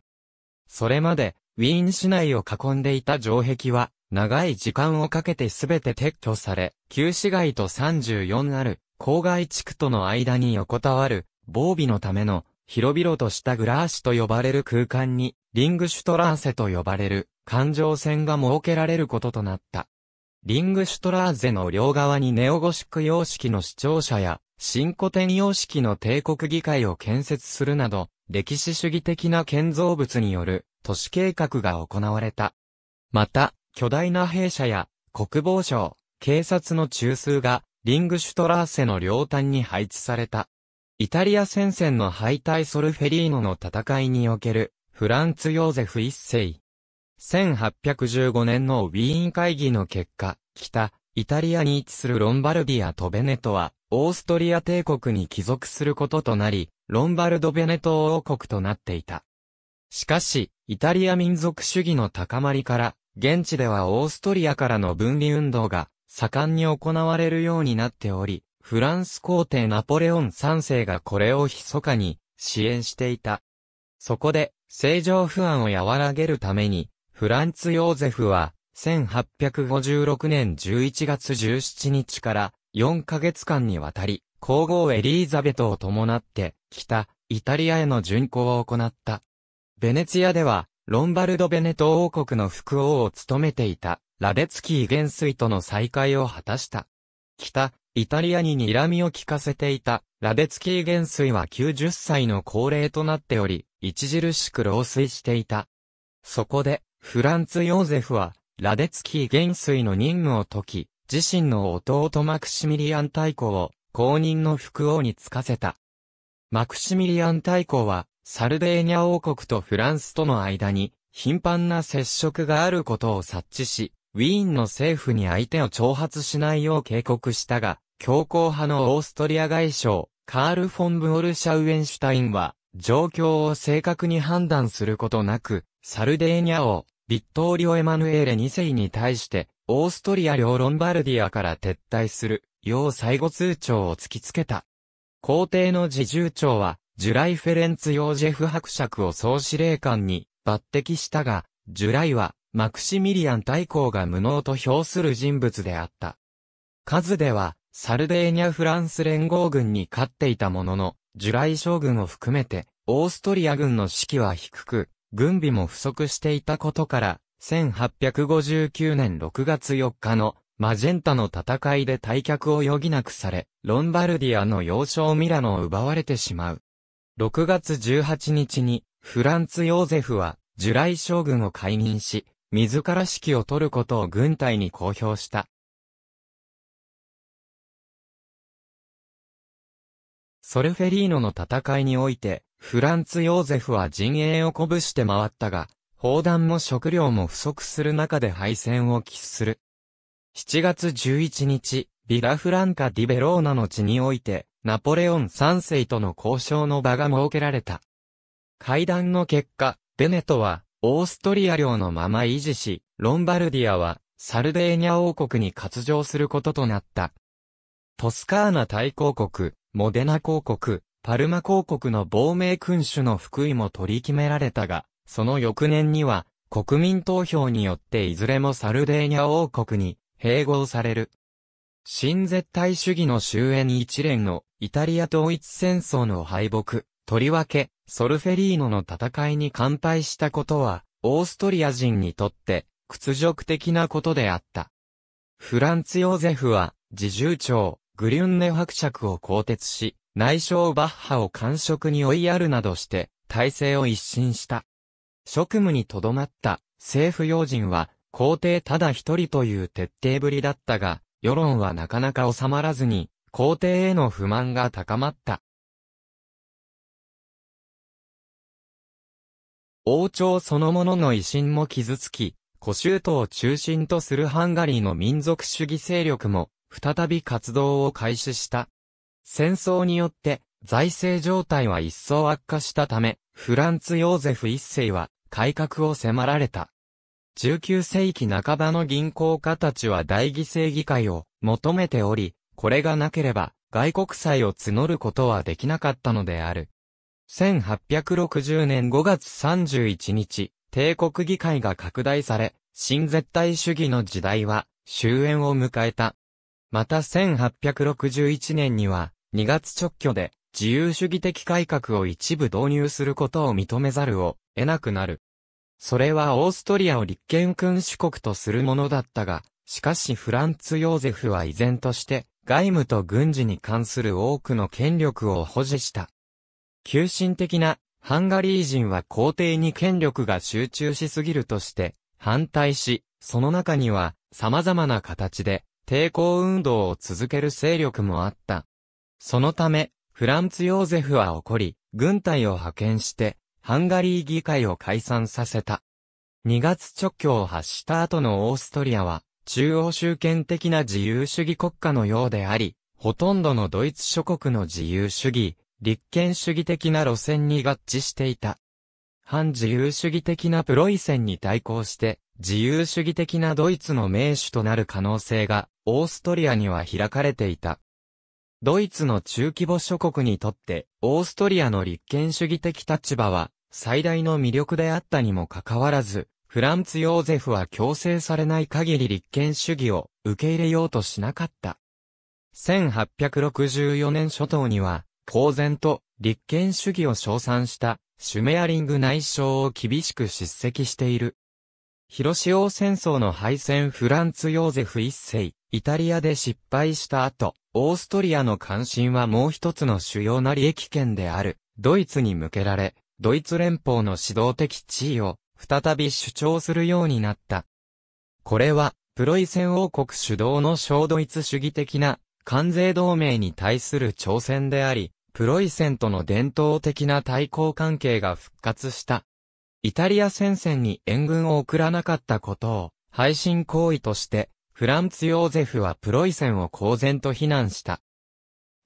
それまで、ウィーン市内を囲んでいた城壁は、長い時間をかけてすべて撤去され、旧市街と34ある郊外地区との間に横たわる防備のための広々としたグラーシと呼ばれる空間にリングシュトラーゼと呼ばれる環状線が設けられることとなった。リングシュトラーゼの両側にネオゴシック様式の視聴者や新古典様式の帝国議会を建設するなど、歴史主義的な建造物による都市計画が行われた。また、巨大な兵舎や国防省、警察の中枢がリングシュトラーセの両端に配置された。イタリア戦線の敗退ソルフェリーノの戦いにおけるフランツ・ヨーゼフ一世。1815年のウィーン会議の結果、北、イタリアに位置するロンバルディアとベネトは、オーストリア帝国に帰属することとなり、ロンバルド・ベネト王国となっていた。しかし、イタリア民族主義の高まりから、現地ではオーストリアからの分離運動が盛んに行われるようになっており、フランス皇帝ナポレオン3世がこれを密かに支援していた。そこで、政情不安を和らげるために、フランツ・ヨーゼフは、1856年11月17日から4ヶ月間にわたり、皇后エリーザベトを伴って、北、イタリアへの巡行を行った。ベネツィアでは、ロンバルド・ベネト王国の副王を務めていた、ラデツキー元帥との再会を果たした。北、イタリアに睨みを聞かせていた、ラデツキー元帥は90歳の高齢となっており、著しく老衰していた。そこで、フランツ・ヨーゼフは、ラデツキー元帥の任務を解き、自身の弟マクシミリアン大公を、公認の副王に就かせた。マクシミリアン大公は、サルデーニャ王国とフランスとの間に、頻繁な接触があることを察知し、ウィーンの政府に相手を挑発しないよう警告したが、強硬派のオーストリア外相、カール・フォン・ブオルシャウエンシュタインは、状況を正確に判断することなく、サルデーニャ王、ビットーリオ・エマヌエーレ2世に対して、オーストリア領ロンバルディアから撤退する、要最後通帳を突きつけた。皇帝の自重長は、ジュライ・フェレンツ・ヨージェフ伯爵を総司令官に抜擢したが、ジュライはマクシミリアン大公が無能と評する人物であった。数では、サルデーニャ・フランス連合軍に勝っていたものの、ジュライ将軍を含めて、オーストリア軍の士気は低く、軍備も不足していたことから、1859年6月4日のマジェンタの戦いで退却を余儀なくされ、ロンバルディアの要衝ミラノを奪われてしまう。6月18日に、フランツ・ヨーゼフは、ジュライ将軍を解任し、自ら指揮を取ることを軍隊に公表した。ソルフェリーノの戦いにおいて、フランツ・ヨーゼフは陣営を鼓舞して回ったが、砲弾も食料も不足する中で敗戦を喫する。7月11日、ビラフランカ・ディベローナの地において、ナポレオン三世との交渉の場が設けられた。会談の結果、ベネトは、オーストリア領のまま維持し、ロンバルディアは、サルデーニャ王国に割譲することとなった。トスカーナ大公国、モデナ公国、パルマ公国の亡命君主の福井も取り決められたが、その翌年には、国民投票によっていずれもサルデーニャ王国に併合される。新絶対主義の終焉一連のイタリア統一戦争の敗北、とりわけ、ソルフェリーノの戦いに完敗したことは、オーストリア人にとって、屈辱的なことであった。フランツ・ヨーゼフは、自重長、グリュンネ伯爵を更迭し、内相バッハを官職に追いやるなどして、体制を一新した。職務にとどまった政府要人は皇帝ただ一人という徹底ぶりだったが、世論はなかなか収まらずに、皇帝への不満が高まった。王朝そのものの威信も傷つき、古州都を中心とするハンガリーの民族主義勢力も、再び活動を開始した。戦争によって、財政状態は一層悪化したため、フランツ・ヨーゼフ一世は、改革を迫られた。19世紀半ばの銀行家たちは大犠牲議会を求めており、これがなければ、外国債を募ることはできなかったのである。1860年5月31日、帝国議会が拡大され、新絶対主義の時代は終焉を迎えた。また1861年には、2月直挙で自由主義的改革を一部導入することを認めざるを得なくなる。それはオーストリアを立憲君主国とするものだったが、しかしフランツ・ヨーゼフは依然として、外務と軍事に関する多くの権力を保持した。急進的なハンガリー人は皇帝に権力が集中しすぎるとして反対し、その中には様々な形で抵抗運動を続ける勢力もあった。そのため、フランツ・ヨーゼフは起こり、軍隊を派遣して、ハンガリー議会を解散させた。2月直挙を発した後のオーストリアは、中央集権的な自由主義国家のようであり、ほとんどのドイツ諸国の自由主義、立憲主義的な路線に合致していた。反自由主義的なプロイセンに対抗して、自由主義的なドイツの名手となる可能性が、オーストリアには開かれていた。ドイツの中規模諸国にとって、オーストリアの立憲主義的立場は、最大の魅力であったにもかかわらず、フランツ・ヨーゼフは強制されない限り立憲主義を受け入れようとしなかった。1864年初頭には、公然と立憲主義を称賛したシュメアリング内相を厳しく叱責している。広島戦争の敗戦フランツ・ヨーゼフ一世、イタリアで失敗した後、オーストリアの関心はもう一つの主要な利益圏である、ドイツに向けられ、ドイツ連邦の指導的地位を再び主張するようになった。これは、プロイセン王国主導の小ドイツ主義的な関税同盟に対する挑戦であり、プロイセンとの伝統的な対抗関係が復活した。イタリア戦線に援軍を送らなかったことを、配信行為として、フランツ・ヨーゼフはプロイセンを公然と非難した。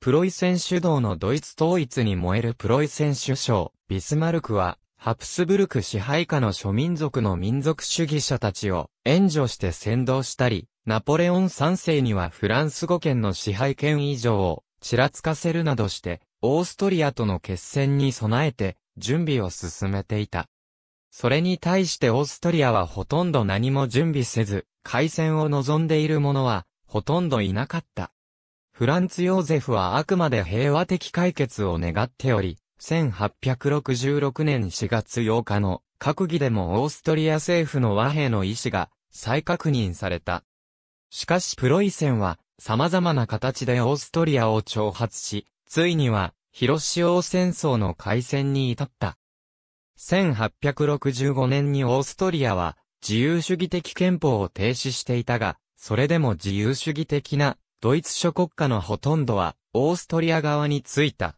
プロイセン主導のドイツ統一に燃えるプロイセン首相、ビスマルクは、ハプスブルク支配下の諸民族の民族主義者たちを援助して先導したり、ナポレオン3世にはフランス語圏の支配権以上をちらつかせるなどして、オーストリアとの決戦に備えて準備を進めていた。それに対してオーストリアはほとんど何も準備せず、開戦を望んでいる者はほとんどいなかった。フランツ・ヨーゼフはあくまで平和的解決を願っており、1866年4月8日の閣議でもオーストリア政府の和平の意思が再確認された。しかしプロイセンは様々な形でオーストリアを挑発し、ついには広潮戦争の開戦に至った。1865年にオーストリアは自由主義的憲法を停止していたが、それでも自由主義的なドイツ諸国家のほとんどはオーストリア側についた。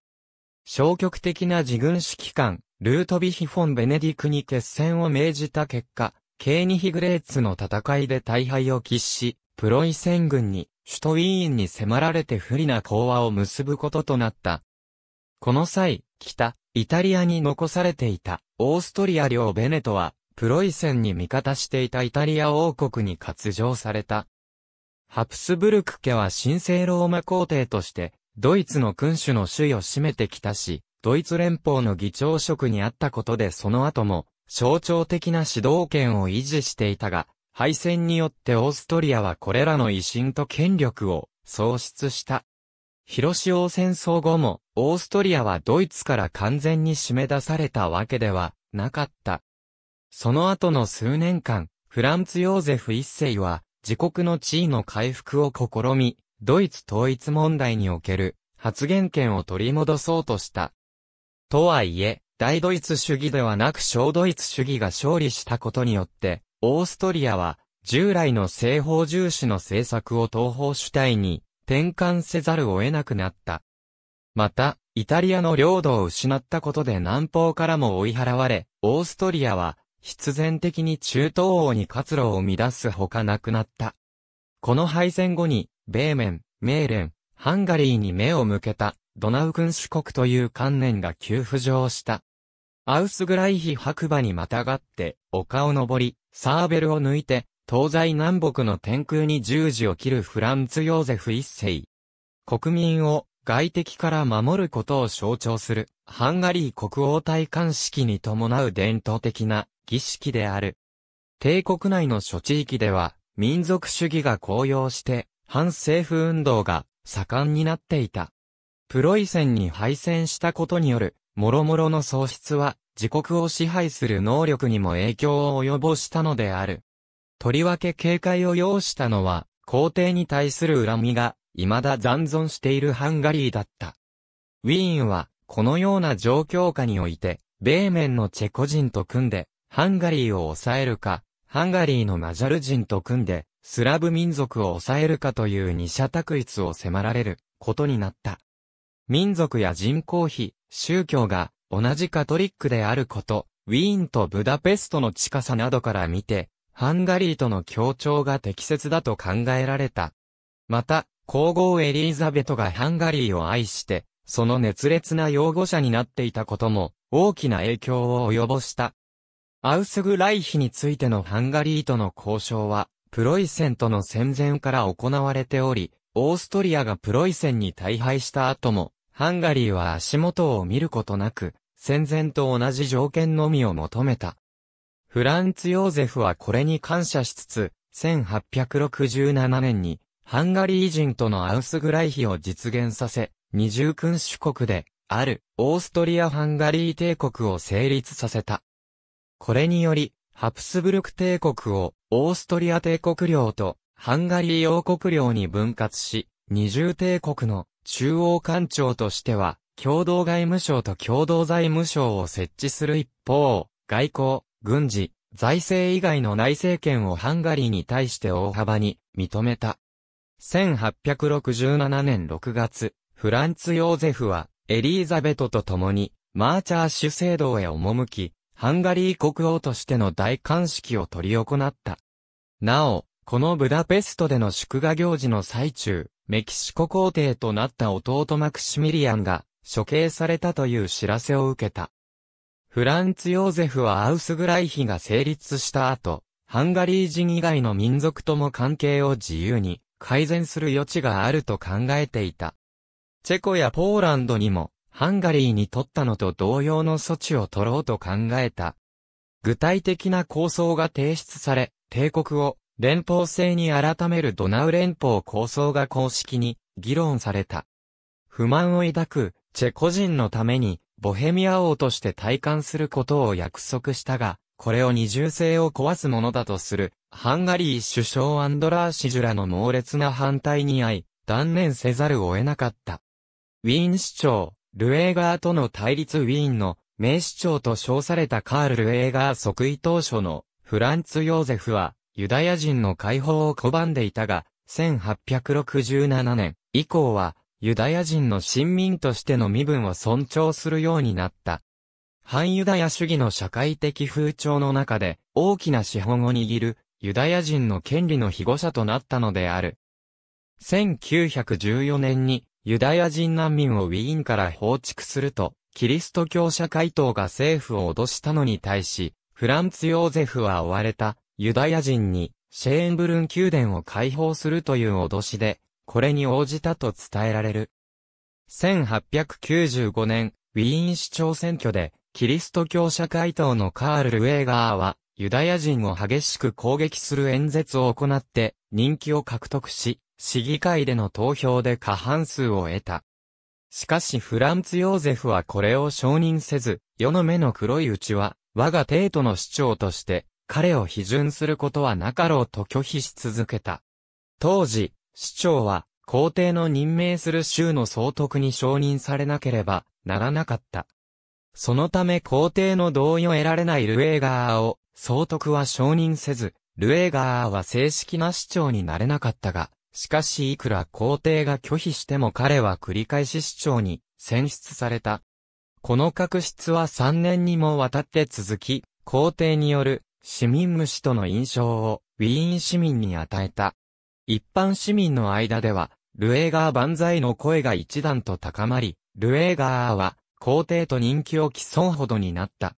消極的な自軍指揮官、ルートビヒ・フォン・ベネディクに決戦を命じた結果、ケーニヒグレーツの戦いで大敗を喫し、プロイセン軍に、首都ウィーンに迫られて不利な講和を結ぶこととなった。この際、北、イタリアに残されていた、オーストリア領ベネトは、プロイセンに味方していたイタリア王国に割譲された。ハプスブルク家は神聖ローマ皇帝として、ドイツの君主の首位を占めてきたし、ドイツ連邦の議長職にあったことでその後も、象徴的な指導権を維持していたが、敗戦によってオーストリアはこれらの威信と権力を喪失した。広島戦争後も、オーストリアはドイツから完全に締め出されたわけではなかった。その後の数年間、フランツ・ヨーゼフ一世は、自国の地位の回復を試み、ドイツ統一問題における発言権を取り戻そうとした。とはいえ、大ドイツ主義ではなく小ドイツ主義が勝利したことによって、オーストリアは従来の西方重視の政策を東方主体に転換せざるを得なくなった。また、イタリアの領土を失ったことで南方からも追い払われ、オーストリアは必然的に中東欧に活路を出すほかなくなった。この敗戦後に、米面、メーレン、ハンガリーに目を向けた、ドナウ君主国という観念が急浮上した。アウスグライヒ白馬にまたがって、丘を登り、サーベルを抜いて、東西南北の天空に十字を切るフランツ・ヨーゼフ一世。国民を外敵から守ることを象徴する、ハンガリー国王戴冠式に伴う伝統的な儀式である。帝国内の諸地域では、民族主義が高揚して、反政府運動が盛んになっていた。プロイセンに敗戦したことによる、諸々の喪失は、自国を支配する能力にも影響を及ぼしたのである。とりわけ警戒を要したのは、皇帝に対する恨みが、未だ残存しているハンガリーだった。ウィーンは、このような状況下において、米面のチェコ人と組んで、ハンガリーを抑えるか、ハンガリーのマジャル人と組んで、スラブ民族を抑えるかという二者択一を迫られることになった。民族や人口比、宗教が同じカトリックであること、ウィーンとブダペストの近さなどから見て、ハンガリーとの協調が適切だと考えられた。また、皇后エリザベトがハンガリーを愛して、その熱烈な擁護者になっていたことも、大きな影響を及ぼした。アウスグライヒについてのハンガリーとの交渉は、プロイセンとの戦前から行われており、オーストリアがプロイセンに大敗した後も、ハンガリーは足元を見ることなく、戦前と同じ条件のみを求めた。フランツ・ヨーゼフはこれに感謝しつつ、1867年に、ハンガリー人とのアウスグライヒを実現させ、二重君主国で、ある、オーストリア・ハンガリー帝国を成立させた。これにより、ハプスブルク帝国を、オーストリア帝国領とハンガリー王国領に分割し、二重帝国の中央官庁としては、共同外務省と共同財務省を設置する一方、外交、軍事、財政以外の内政権をハンガリーに対して大幅に認めた。1867年6月、フランツ・ヨーゼフはエリーザベトと共にマーチャー主制度へ赴き、ハンガリー国王としての大冠式を執り行った。なお、このブダペストでの祝賀行事の最中、メキシコ皇帝となった弟マクシミリアンが処刑されたという知らせを受けた。フランツ・ヨーゼフはアウスグライヒが成立した後、ハンガリー人以外の民族とも関係を自由に改善する余地があると考えていた。チェコやポーランドにもハンガリーに取ったのと同様の措置を取ろうと考えた。具体的な構想が提出され、帝国を連邦制に改めるドナウ連邦構想が公式に議論された。不満を抱くチェコ人のためにボヘミア王として体感することを約束したが、これを二重性を壊すものだとする、ハンガリー首相アンドラーシジュラの猛烈な反対に遭い、断念せざるを得なかった。ウィーン市長、ルエーガーとの対立ウィーンの名市長と称されたカール・ルエーガー即位当初のフランツ・ヨーゼフはユダヤ人の解放を拒んでいたが、1867年以降はユダヤ人の親民としての身分を尊重するようになった。反ユダヤ主義の社会的風潮の中で大きな資本を握るユダヤ人の権利の庇護者となったのである。1914年にユダヤ人難民をウィーンから放逐すると、キリスト教社会党が政府を脅したのに対し、フランツ・ヨーゼフは追われたユダヤ人にシェーンブルン宮殿を解放するという脅しで、これに応じたと伝えられる。1895年、ウィーン市長選挙で、キリスト教社会党のカール・ウェーガーは、ユダヤ人を激しく攻撃する演説を行って、人気を獲得し、市議会での投票で過半数を得た。しかしフランツ・ヨーゼフはこれを承認せず、世の目の黒いうちは、我が帝都の市長として、彼を批准することはなかろうと拒否し続けた。当時、市長は、皇帝の任命する州の総督に承認されなければならなかった。そのため皇帝の同意を得られないルエーガーを総督は承認せず、ルエーガーは正式な市長になれなかったが、しかしいくら皇帝が拒否しても彼は繰り返し市長に選出された。この確執は3年にもわたって続き、皇帝による市民無視との印象をウィーン市民に与えた。一般市民の間では、ルエーガー万歳の声が一段と高まり、ルエーガーは皇帝と人気を競うほどになった。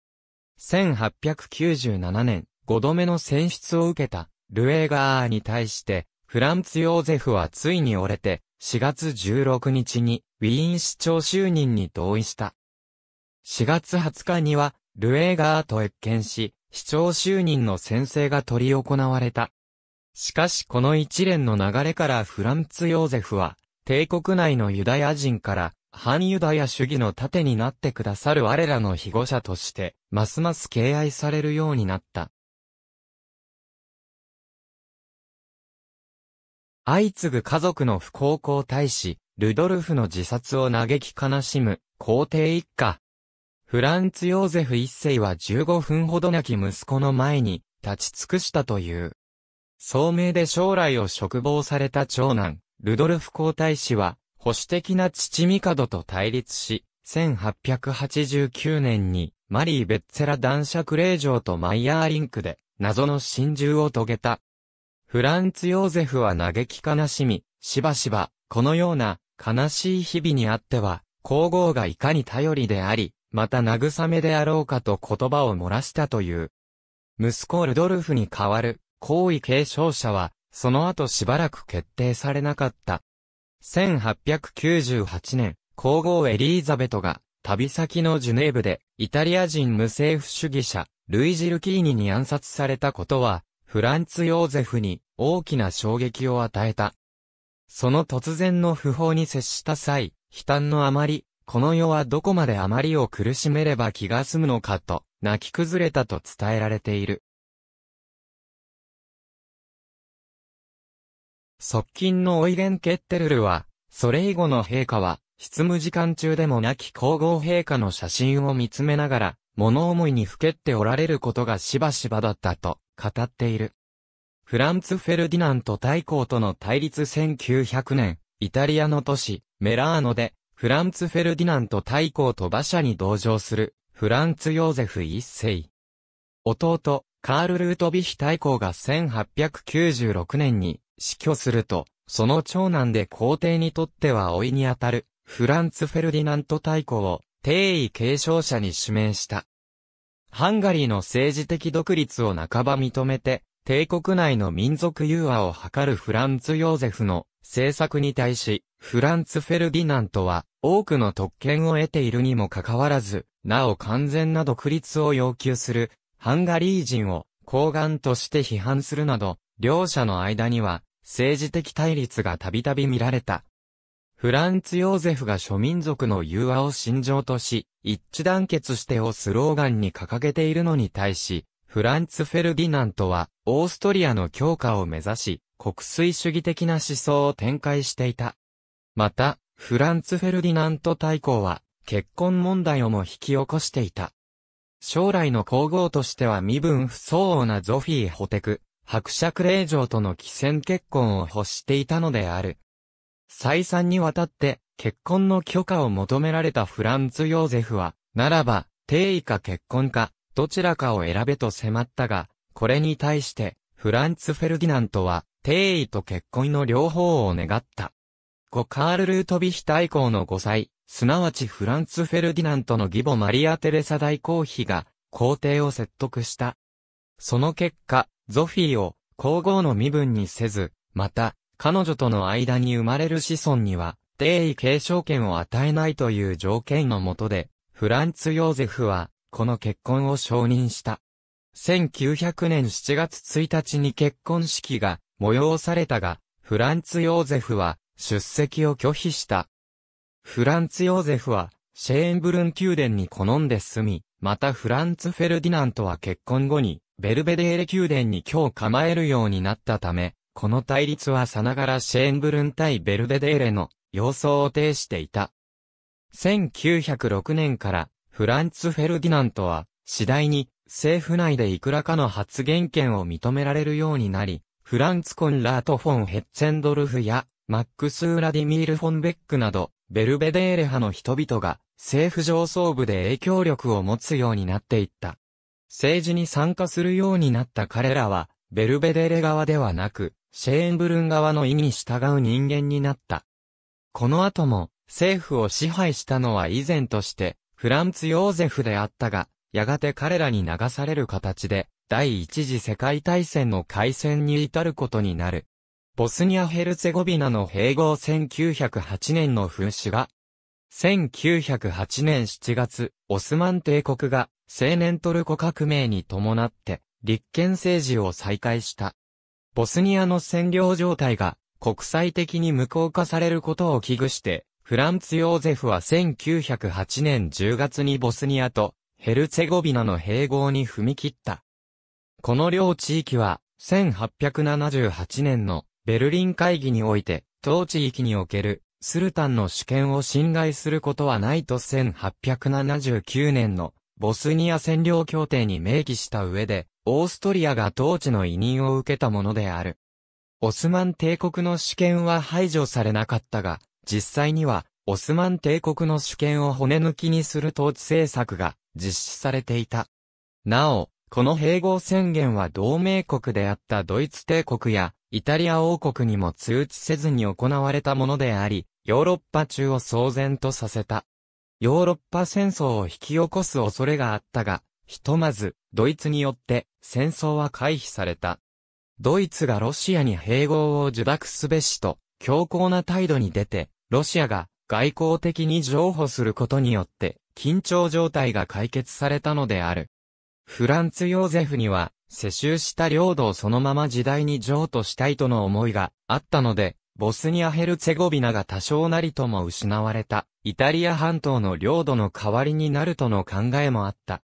1897年、5度目の選出を受けた、ルエーガーに対して、フランツ・ヨーゼフはついに折れて、4月16日にウィーン市長就任に同意した。4月20日には、ルエーガーと謁見し、市長就任の宣誓が取り行われた。しかしこの一連の流れからフランツ・ヨーゼフは、帝国内のユダヤ人から、反ユダヤ主義の盾になってくださる我らの被護者として、ますます敬愛されるようになった。相次ぐ家族の不孝行対し、ルドルフの自殺を嘆き悲しむ、皇帝一家。フランツ・ヨーゼフ一世は15分ほどなき息子の前に立ち尽くしたという。聡明で将来を嘱望された長男、ルドルフ皇太子は、保守的な父ドと対立し、1889年に、マリー・ベッツェラ男爵令嬢とマイヤーリンクで、謎の心中を遂げた。フランツ・ヨーゼフは嘆き悲しみ、しばしば、このような悲しい日々にあっては、皇后がいかに頼りであり、また慰めであろうかと言葉を漏らしたという。息子ルドルフに代わる、皇位継承者は、その後しばらく決定されなかった。1898年、皇后エリーザベトが、旅先のジュネーブで、イタリア人無政府主義者、ルイジ・ルキーニに暗殺されたことは、フランツ・ヨーゼフに、大きな衝撃を与えた。その突然の訃報に接した際、悲嘆のあまり、この世はどこまであまりを苦しめれば気が済むのかと、泣き崩れたと伝えられている。側近のオイレン・ケッテルルは、それ以後の陛下は、執務時間中でも亡き皇后陛下の写真を見つめながら、物思いにふけっておられることがしばしばだったと語っている。フランツ・フェルディナント大公との対立1900年、イタリアの都市、メラーノで、フランツ・フェルディナント大公と馬車に同乗する、フランツ・ヨーゼフ一世。弟、カール・ルートビヒ大公が1896年に死去すると、その長男で皇帝にとっては老いにあたる、フランツ・フェルディナント大公を、帝位継承者に指名した。ハンガリーの政治的独立を半ば認めて、帝国内の民族融和を図るフランツ・ヨーゼフの政策に対し、フランツ・フェルディナントは多くの特権を得ているにもかかわらず、なお完全な独立を要求するハンガリー人を高岸として批判するなど、両者の間には政治的対立がたびたび見られた。フランツ・ヨーゼフが諸民族の融和を信条とし、一致団結してをスローガンに掲げているのに対し、フランツ・フェルディナントは、オーストリアの強化を目指し、国粋主義的な思想を展開していた。また、フランツ・フェルディナント大公は、結婚問題をも引き起こしていた。将来の皇后としては身分不相応なゾフィー・ホテク、伯爵令嬢との既戦結婚を欲していたのである。再三にわたって、結婚の許可を求められたフランツ・ヨーゼフは、ならば、定位か結婚か、どちらかを選べと迫ったが、これに対して、フランツ・フェルディナントは、帝位と結婚の両方を願った。5カール・ルートヴィヒ大公の5歳、すなわちフランツ・フェルディナントの義母マリア・テレサ大公妃が、皇帝を説得した。その結果、ゾフィーを皇后の身分にせず、また、彼女との間に生まれる子孫には、帝位継承権を与えないという条件のもとで、フランツ・ヨーゼフは、この結婚を承認した。1900年7月1日に結婚式が催されたが、フランツ・ヨーゼフは出席を拒否した。フランツ・ヨーゼフはシェーンブルン宮殿に好んで住み、またフランツ・フェルディナントは結婚後にベルベデーレ宮殿に今日構えるようになったため、この対立はさながらシェーンブルン対ベルベデーレの様相を呈していた。1906年からフランツ・フェルディナントは次第に政府内でいくらかの発言権を認められるようになり、フランツ・コンラート・フォン・ヘッツェンドルフや、マックス・ウラディミール・フォンベックなど、ベルベデーレ派の人々が、政府上層部で影響力を持つようになっていった。政治に参加するようになった彼らは、ベルベデーレ側ではなく、シェーンブルン側の意に従う人間になった。この後も、政府を支配したのは以前として、フランツ・ヨーゼフであったが、やがて彼らに流される形で、第一次世界大戦の開戦に至ることになる。ボスニア・ヘルツェゴビナの併合1908年の風刺が、1908年7月、オスマン帝国が青年トルコ革命に伴って立憲政治を再開した。ボスニアの占領状態が国際的に無効化されることを危惧して、フランツ・ヨーゼフは1908年10月にボスニアとヘルツェゴビナの併合に踏み切った。この両地域は、1878年のベルリン会議において、当地域におけるスルタンの主権を侵害することはないと1879年のボスニア占領協定に明記した上で、オーストリアが当地の委任を受けたものである。オスマン帝国の主権は排除されなかったが、実際にはオスマン帝国の主権を骨抜きにする統治政策が実施されていた。なお、この併合宣言は同盟国であったドイツ帝国やイタリア王国にも通知せずに行われたものであり、ヨーロッパ中を騒然とさせた。ヨーロッパ戦争を引き起こす恐れがあったが、ひとまず、ドイツによって戦争は回避された。ドイツがロシアに併合を受諾すべしと、強硬な態度に出て、ロシアが外交的に譲歩することによって、緊張状態が解決されたのである。フランツ・ヨーゼフには、世襲した領土をそのまま時代に譲渡したいとの思いがあったので、ボスニア・ヘルツェゴビナが多少なりとも失われた、イタリア半島の領土の代わりになるとの考えもあった。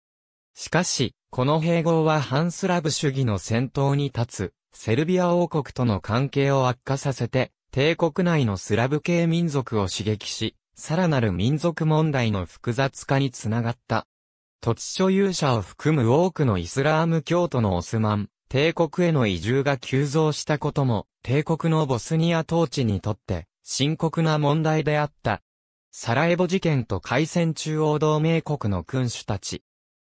しかし、この併合はハンスラブ主義の先頭に立つ、セルビア王国との関係を悪化させて、帝国内のスラブ系民族を刺激し、さらなる民族問題の複雑化につながった。土地所有者を含む多くのイスラーム教徒のオスマン、帝国への移住が急増したことも、帝国のボスニア統治にとって、深刻な問題であった。サラエボ事件と海戦中央同盟国の君主たち。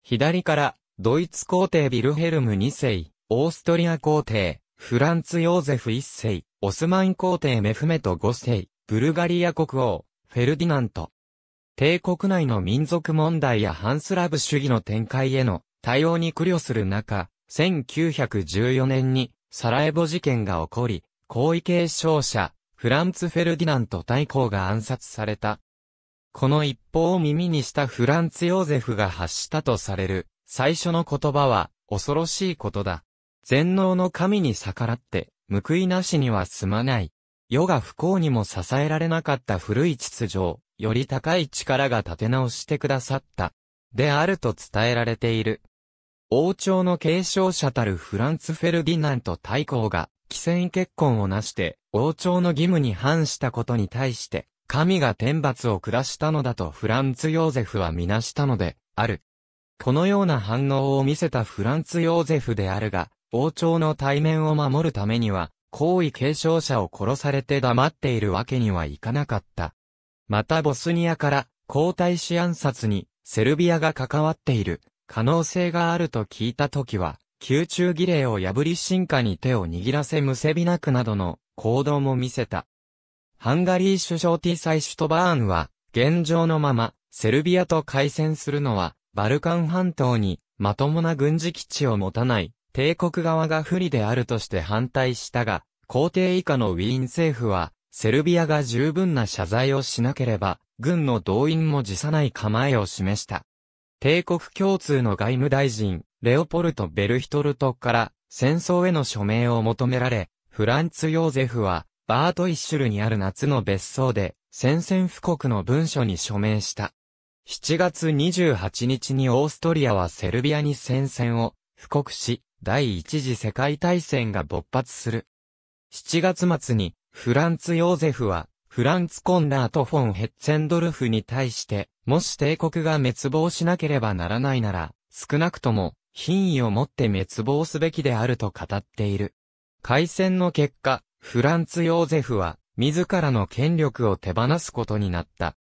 左から、ドイツ皇帝ビルヘルム2世、オーストリア皇帝、フランツ・ヨーゼフ一世、オスマン皇帝メフメト五世、ブルガリア国王、フェルディナント。帝国内の民族問題やハンスラブ主義の展開への対応に苦慮する中、1914年にサラエボ事件が起こり、皇位継承者、フランツ・フェルディナント大公が暗殺された。この一報を耳にしたフランツ・ヨーゼフが発したとされる、最初の言葉は、恐ろしいことだ。全能の神に逆らって、報いなしには済まない。世が不幸にも支えられなかった古い秩序を、より高い力が立て直してくださった。であると伝えられている。王朝の継承者たるフランツ・フェルディナント大公が、既戦結婚をなして、王朝の義務に反したことに対して、神が天罰を下したのだとフランツ・ヨーゼフはみなしたので、ある。このような反応を見せたフランツ・ヨーゼフであるが、王朝の対面を守るためには、皇位継承者を殺されて黙っているわけにはいかなかった。またボスニアから皇太子暗殺にセルビアが関わっている可能性があると聞いた時は、宮中儀礼を破り進化に手を握らせむせびなくなどの行動も見せた。ハンガリー首相ティサイ・シュトバーンは、現状のまま、セルビアと開戦するのは、バルカン半島に、まともな軍事基地を持たない、帝国側が不利であるとして反対したが、皇帝以下のウィーン政府は、セルビアが十分な謝罪をしなければ、軍の動員も辞さない構えを示した。帝国共通の外務大臣、レオポルト・ベルヒトルトから戦争への署名を求められ、フランツ・ヨーゼフは、バート・イッシュルにある夏の別荘で、宣戦布告の文書に署名した。7月28日にオーストリアはセルビアに戦線を布告し、第一次世界大戦が勃発する。7月末に、フランツ・ヨーゼフは、フランツ・コンラート・フォン・ヘッツェンドルフに対して、もし帝国が滅亡しなければならないなら、少なくとも、品位を持って滅亡すべきであると語っている。開戦の結果、フランツ・ヨーゼフは、自らの権力を手放すことになった。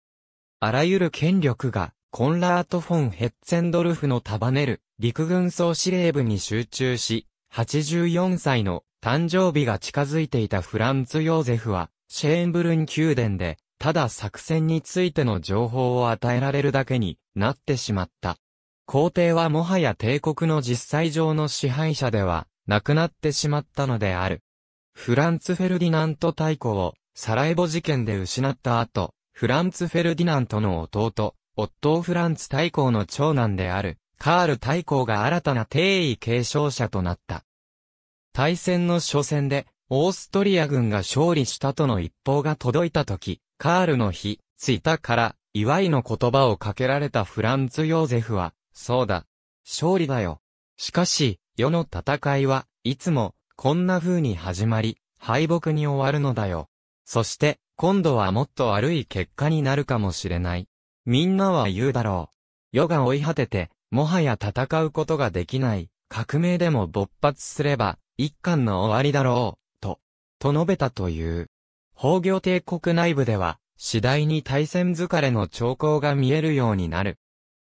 あらゆる権力が、コンラート・フォン・ヘッツェンドルフの束ねる陸軍総司令部に集中し、84歳の誕生日が近づいていたフランツ・ヨーゼフは、シェーンブルン宮殿で、ただ作戦についての情報を与えられるだけになってしまった。皇帝はもはや帝国の実際上の支配者ではなくなってしまったのである。フランツ・フェルディナント太鼓をサラエボ事件で失った後、フランツ・フェルディナントの弟、オットー・フランツ太鼓の長男であるカール大公が新たな帝位継承者となった。大戦の初戦で、オーストリア軍が勝利したとの一報が届いた時、カールの日、ついたから、祝いの言葉をかけられたフランツ・ヨーゼフは、そうだ。勝利だよ。しかし、世の戦いはいつもこんな風に始まり、敗北に終わるのだよ。そして、今度はもっと悪い結果になるかもしれない。みんなは言うだろう。世が追い果てて、もはや戦うことができない、革命でも勃発すれば、一巻の終わりだろう、と、と述べたという。宝行帝国内部では、次第に対戦疲れの兆候が見えるようになる。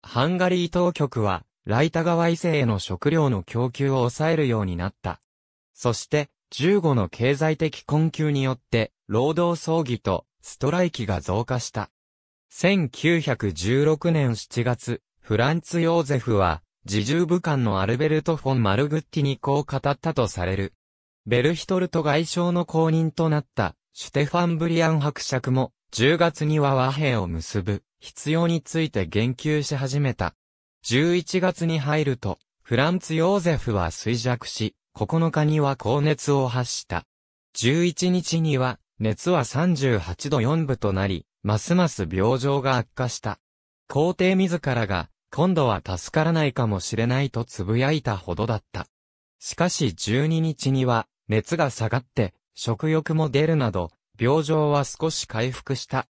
ハンガリー当局は、ライタ川伊勢への食料の供給を抑えるようになった。そして、15の経済的困窮によって、労働争議とストライキが増加した。1916年7月、フランツ・ヨーゼフは、自重武官のアルベルト・フォン・マルグッティにこう語ったとされる。ベルヒトルト外相の後任となった、シュテファン・ブリアン伯爵も、10月には和平を結ぶ、必要について言及し始めた。11月に入ると、フランツ・ヨーゼフは衰弱し、9日には高熱を発した。11日には、熱は38度4分となり、ますます病状が悪化した。皇帝自らが、今度は助からないかもしれないと呟いたほどだった。しかし12日には、熱が下がって、食欲も出るなど、病状は少し回復した。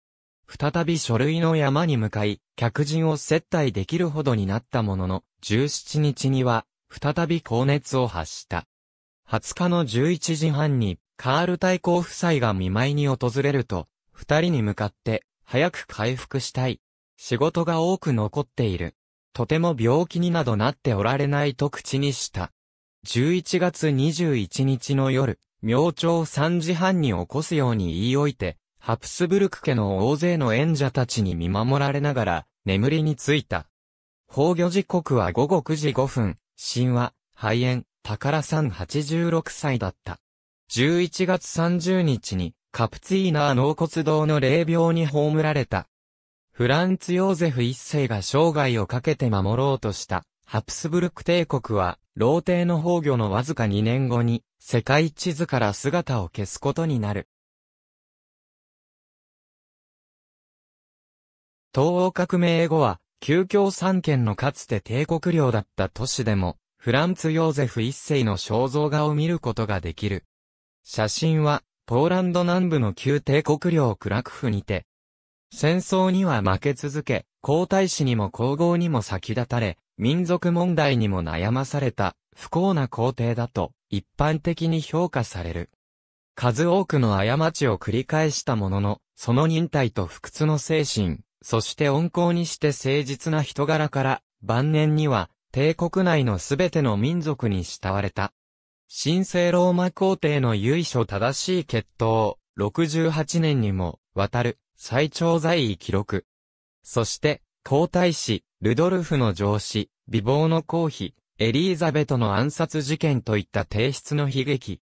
再び書類の山に向かい、客人を接待できるほどになったものの、17日には、再び高熱を発した。20日の11時半に、カール大公夫妻が見舞いに訪れると、二人に向かって、早く回復したい。仕事が多く残っている。とても病気になどなっておられないと口にした。11月21日の夜、明朝3時半に起こすように言いおいて、ハプスブルク家の大勢の演者たちに見守られながら、眠りについた。崩御時刻は午後9時5分、神話、肺炎、宝さん86歳だった。11月30日に、カプツィーナー納骨堂の霊廟に葬られた。フランツ・ヨーゼフ一世が生涯をかけて守ろうとした、ハプスブルク帝国は、老帝の崩御のわずか2年後に、世界地図から姿を消すことになる。東欧革命後は、旧共産圏のかつて帝国領だった都市でも、フランツ・ヨーゼフ一世の肖像画を見ることができる。写真は、ポーランド南部の旧帝国領クラクフにて、戦争には負け続け、皇太子にも皇后にも先立たれ、民族問題にも悩まされた、不幸な皇帝だと、一般的に評価される。数多くの過ちを繰り返したものの、その忍耐と不屈の精神、そして温厚にして誠実な人柄から、晩年には、帝国内のすべての民族に慕われた。神聖ローマ皇帝の由緒正しい血統、68年にも、わたる、最長在位記録。そして、皇太子、ルドルフの上司、美貌の公妃、エリーザベトの暗殺事件といった提出の悲劇。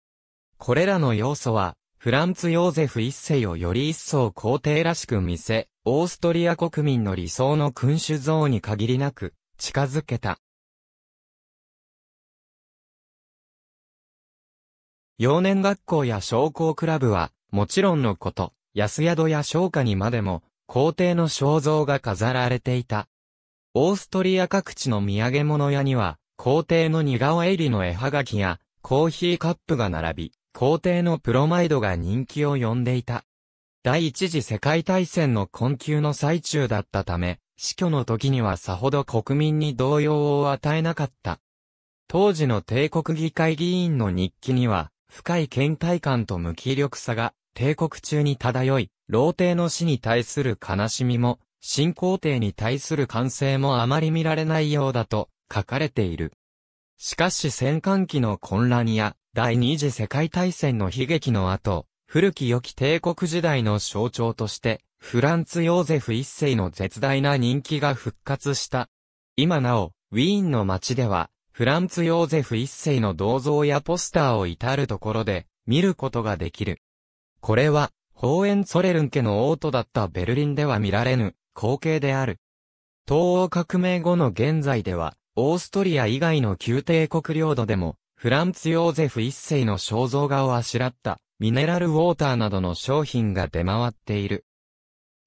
これらの要素は、フランツ・ヨーゼフ一世をより一層皇帝らしく見せ、オーストリア国民の理想の君主像に限りなく、近づけた。幼年学校や商工クラブは、もちろんのこと、安宿や商家にまでも、皇帝の肖像が飾られていた。オーストリア各地の土産物屋には、皇帝の似顔絵入りの絵はがきや、コーヒーカップが並び、皇帝のプロマイドが人気を呼んでいた。第一次世界大戦の困窮の最中だったため、死去の時にはさほど国民に動揺を与えなかった。当時の帝国議会議員の日記には、深い倦怠感と無気力さが帝国中に漂い、老帝の死に対する悲しみも、新皇帝に対する歓声もあまり見られないようだと書かれている。しかし戦艦期の混乱や第二次世界大戦の悲劇の後、古き良き帝国時代の象徴として、フランツ・ヨーゼフ一世の絶大な人気が復活した。今なお、ウィーンの街では、フランツ・ヨーゼフ一世の銅像やポスターを至るところで見ることができる。これは、ホーエンソレルン家の王都だったベルリンでは見られぬ光景である。東欧革命後の現在では、オーストリア以外の旧帝国領土でも、フランツ・ヨーゼフ一世の肖像画をあしらった、ミネラルウォーターなどの商品が出回っている。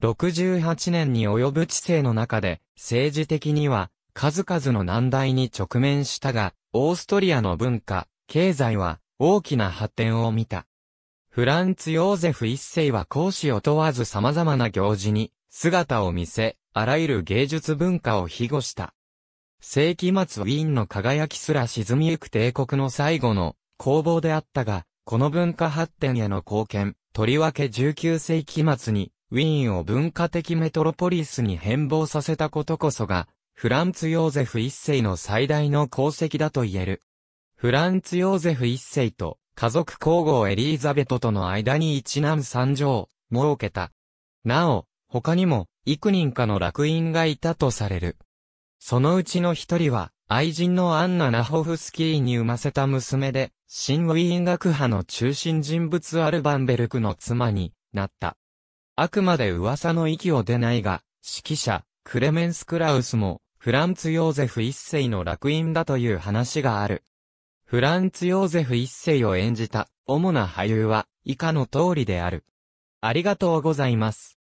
68年に及ぶ知性の中で、政治的には、数々の難題に直面したが、オーストリアの文化、経済は、大きな発展を見た。フランツ・ヨーゼフ一世は講師を問わず様々な行事に姿を見せ、あらゆる芸術文化を庇護した。世紀末ウィーンの輝きすら沈みゆく帝国の最後の攻防であったが、この文化発展への貢献、とりわけ19世紀末にウィーンを文化的メトロポリスに変貌させたことこそが、フランツ・ヨーゼフ一世の最大の功績だと言える。フランツ・ヨーゼフ一世と家族皇后エリーザベトとの間に一男三女を設けた。なお、他にも幾人かの楽院がいたとされる。そのうちの一人は、愛人のアンナ・ナホフスキーに産ませた娘で、新ウィーン学派の中心人物アルバンベルクの妻になった。あくまで噂の息を出ないが、指揮者、クレメンス・クラウスも、フランツ・ヨーゼフ一世の楽園だという話がある。フランツ・ヨーゼフ一世を演じた主な俳優は以下の通りである。ありがとうございます。